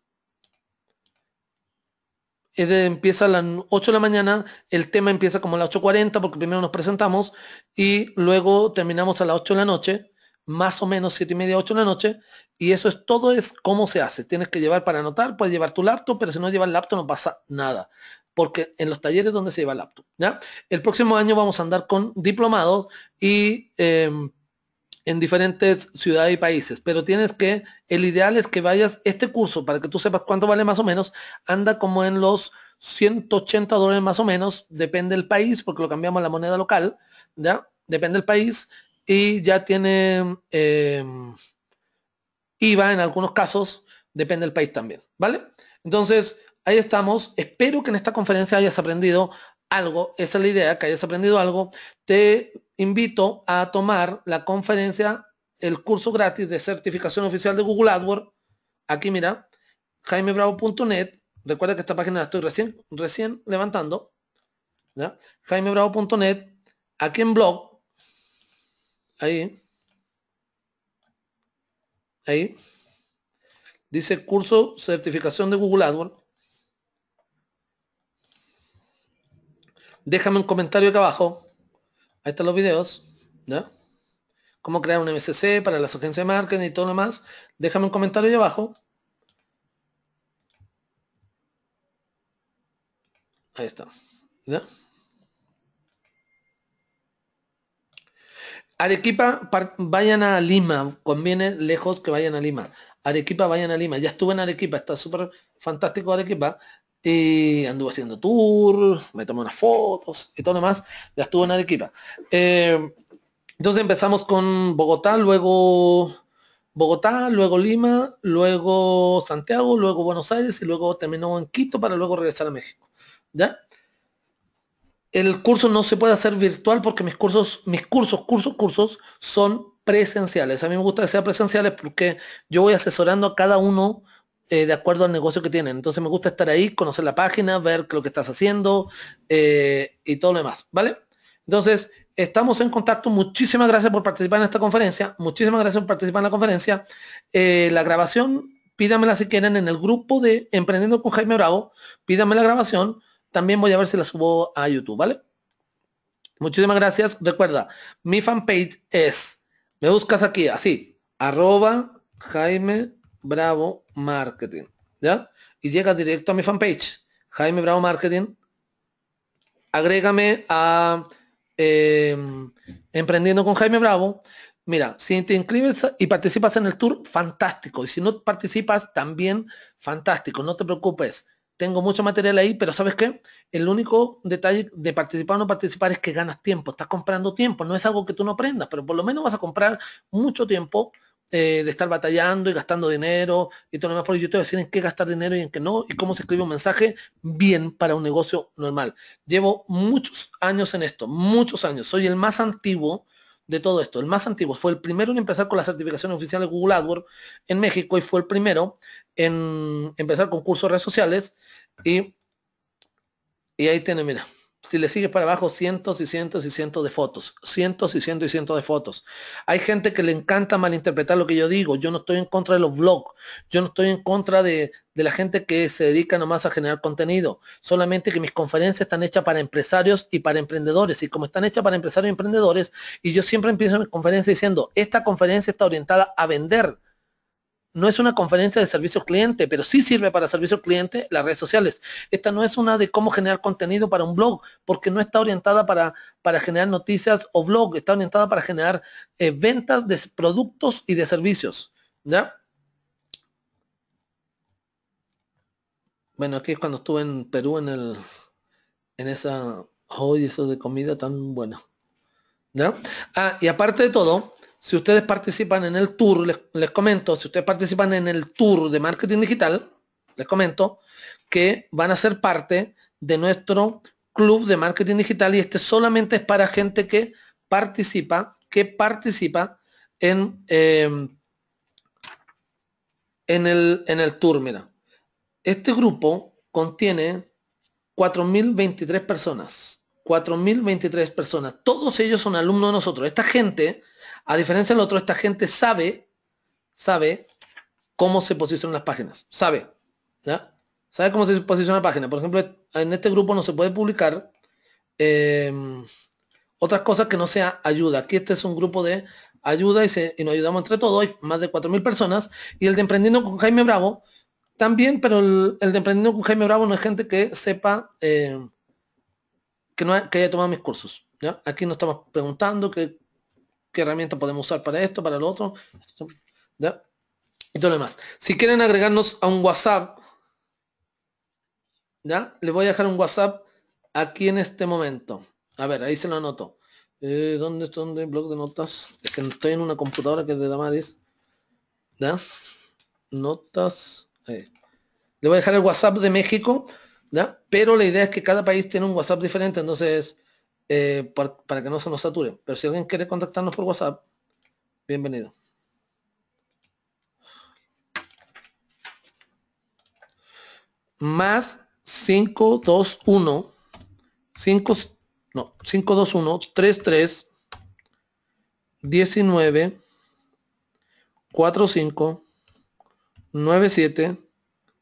empieza a las 8 de la mañana, el tema empieza como a las 8.40 porque primero nos presentamos y luego terminamos a las 8 de la noche, más o menos 7 y media, 8 de la noche, y eso es todo, es cómo se hace. Tienes que llevar para anotar, puedes llevar tu laptop, pero si no llevas laptop no pasa nada porque en los talleres donde se lleva laptop. ¿ya? El próximo año vamos a andar con diplomados y em, en diferentes ciudades y países, pero tienes que, el ideal es que vayas, este curso, para que tú sepas cuánto vale más o menos, anda como en los 180 dólares más o menos, depende del país, porque lo cambiamos a la moneda local, ¿ya? Depende del país, y ya tiene em, IVA en algunos casos, depende del país también, ¿vale? Entonces, ahí estamos, espero que en esta conferencia hayas aprendido algo, esa es la idea, que hayas aprendido algo, te invito a tomar la conferencia, el curso gratis de certificación oficial de Google AdWords. Aquí mira, jaimebravo.net. Recuerda que esta página la estoy recién, recién levantando. ¿ya? jaimebravo.net. Aquí en blog. Ahí. Ahí. Dice curso certificación de Google AdWords. Déjame un comentario acá abajo Ahí están los videos, ¿no? Cómo crear un MCC para las agencias de marketing y todo lo más. Déjame un comentario ahí abajo. Ahí está. Arequipa, vayan a Lima. Conviene lejos que vayan a Lima. Arequipa, vayan a Lima. Ya estuve en Arequipa. Está súper fantástico Arequipa y anduve haciendo tour, me tomé unas fotos y todo lo demás, ya estuve en Arequipa. Eh, entonces empezamos con Bogotá, luego Bogotá, luego Lima, luego Santiago, luego Buenos Aires y luego terminó en Quito para luego regresar a México. ¿Ya? El curso no se puede hacer virtual porque mis cursos, mis cursos, cursos, cursos son presenciales. A mí me gusta que sean presenciales porque yo voy asesorando a cada uno eh, de acuerdo al negocio que tienen. Entonces me gusta estar ahí, conocer la página, ver lo que estás haciendo eh, y todo lo demás, ¿vale? Entonces, estamos en contacto. Muchísimas gracias por participar en esta conferencia. Muchísimas gracias por participar en la conferencia. Eh, la grabación, pídamela si quieren en el grupo de Emprendiendo con Jaime Bravo. Pídame la grabación. También voy a ver si la subo a YouTube, ¿vale? Muchísimas gracias. Recuerda, mi fanpage es, me buscas aquí, así, arroba Jaime Bravo Marketing. ¿Ya? Y llega directo a mi fanpage. Jaime Bravo Marketing. Agrégame a em, Emprendiendo con Jaime Bravo. Mira, si te inscribes y participas en el tour, fantástico. Y si no participas, también fantástico. No te preocupes. Tengo mucho material ahí, pero ¿sabes qué? El único detalle de participar o no participar es que ganas tiempo. Estás comprando tiempo. No es algo que tú no aprendas, pero por lo menos vas a comprar mucho tiempo eh, de estar batallando y gastando dinero y todo lo demás, porque yo te voy a decir en qué gastar dinero y en qué no, y cómo se escribe un mensaje bien para un negocio normal. Llevo muchos años en esto, muchos años. Soy el más antiguo de todo esto, el más antiguo. Fue el primero en empezar con la certificación oficial de Google AdWords en México y fue el primero en empezar con cursos de redes sociales. Y, y ahí tiene, mira, si le sigues para abajo, cientos y cientos y cientos de fotos, cientos y cientos y cientos de fotos. Hay gente que le encanta malinterpretar lo que yo digo. Yo no estoy en contra de los blogs, yo no estoy en contra de, la gente que se dedica nomás a generar contenido. Solamente que mis conferencias están hechas para empresarios y para emprendedores. Y como están hechas para empresarios y emprendedores, y yo siempre empiezo mis conferencias diciendo, esta conferencia está orientada a vender no es una conferencia de servicio cliente, pero sí sirve para servicio cliente las redes sociales. Esta no es una de cómo generar contenido para un blog, porque no está orientada para, para generar noticias o blog, está orientada para generar eh, ventas de productos y de servicios. Bueno, aquí es cuando estuve en Perú en el en esa hoy eso de comida tan bueno. Ah, y aparte de todo, si ustedes participan en el tour, les, comento, si ustedes participan en el tour de marketing digital, les comento que van a ser parte de nuestro club de marketing digital y este solamente es para gente que participa, que participa en, em, el, en el tour. Mira, este grupo contiene 4.023 personas. 4.023 personas. Todos ellos son alumnos de nosotros. Esta gente a diferencia del otro, esta gente sabe, sabe cómo se posicionan las páginas. Sabe. ¿ya? Sabe cómo se posiciona la página. Por ejemplo, en este grupo no se puede publicar eh, otras cosas que no sea ayuda. Aquí este es un grupo de ayuda y, nos ayudamos entre todos. Hay más de 4.000 personas. Y el de Emprendiendo con Jaime Bravo también, pero el, de Emprendiendo con Jaime Bravo no es gente que sepa eh, que, no haya tomado mis cursos. Aquí no estamos preguntando que qué herramienta podemos usar para esto, para lo otro, y todo lo demás. Si quieren agregarnos a un WhatsApp, ¿ya? Les voy a dejar un WhatsApp aquí en este momento. A ver, ahí se lo anoto. Eh, ¿Dónde está? ¿Dónde? Blog de notas. Es que estoy en una computadora que es de Damaris. ¿Ya? Notas. Le voy a dejar el WhatsApp de México. ¿Ya? Pero la idea es que cada país tiene un WhatsApp diferente. Entonces, eh, para, para, que no se nos sature. Pero si alguien quiere contactarnos por WhatsApp, bienvenido. Más 521 5 no, 521 33 19 45 97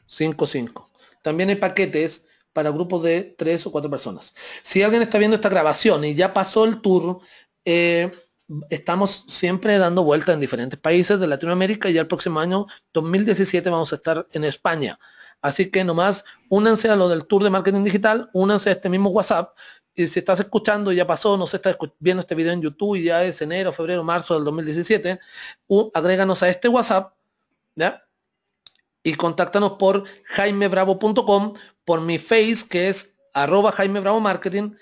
55. También hay paquetes para grupos de tres o cuatro personas. Si alguien está viendo esta grabación y ya pasó el tour, eh, estamos siempre dando vueltas en diferentes países de Latinoamérica y ya el próximo año 2017 vamos a estar en España. Así que nomás únanse a lo del tour de marketing digital, únanse a este mismo WhatsApp. Y si estás escuchando, y ya pasó, no se está viendo este video en YouTube y ya es enero, febrero, marzo del 2017, agréganos a este WhatsApp, ¿ya? y contáctanos por jaimebravo.com, por mi face que es arroba jaimebravomarketing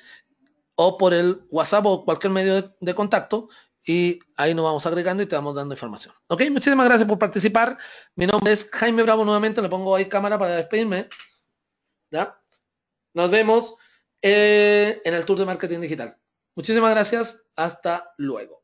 o por el WhatsApp o cualquier medio de, contacto y ahí nos vamos agregando y te vamos dando información. Ok, muchísimas gracias por participar. Mi nombre es Jaime Bravo nuevamente, le pongo ahí cámara para despedirme. ¿Ya? Nos vemos eh, en el Tour de Marketing Digital. Muchísimas gracias, hasta luego.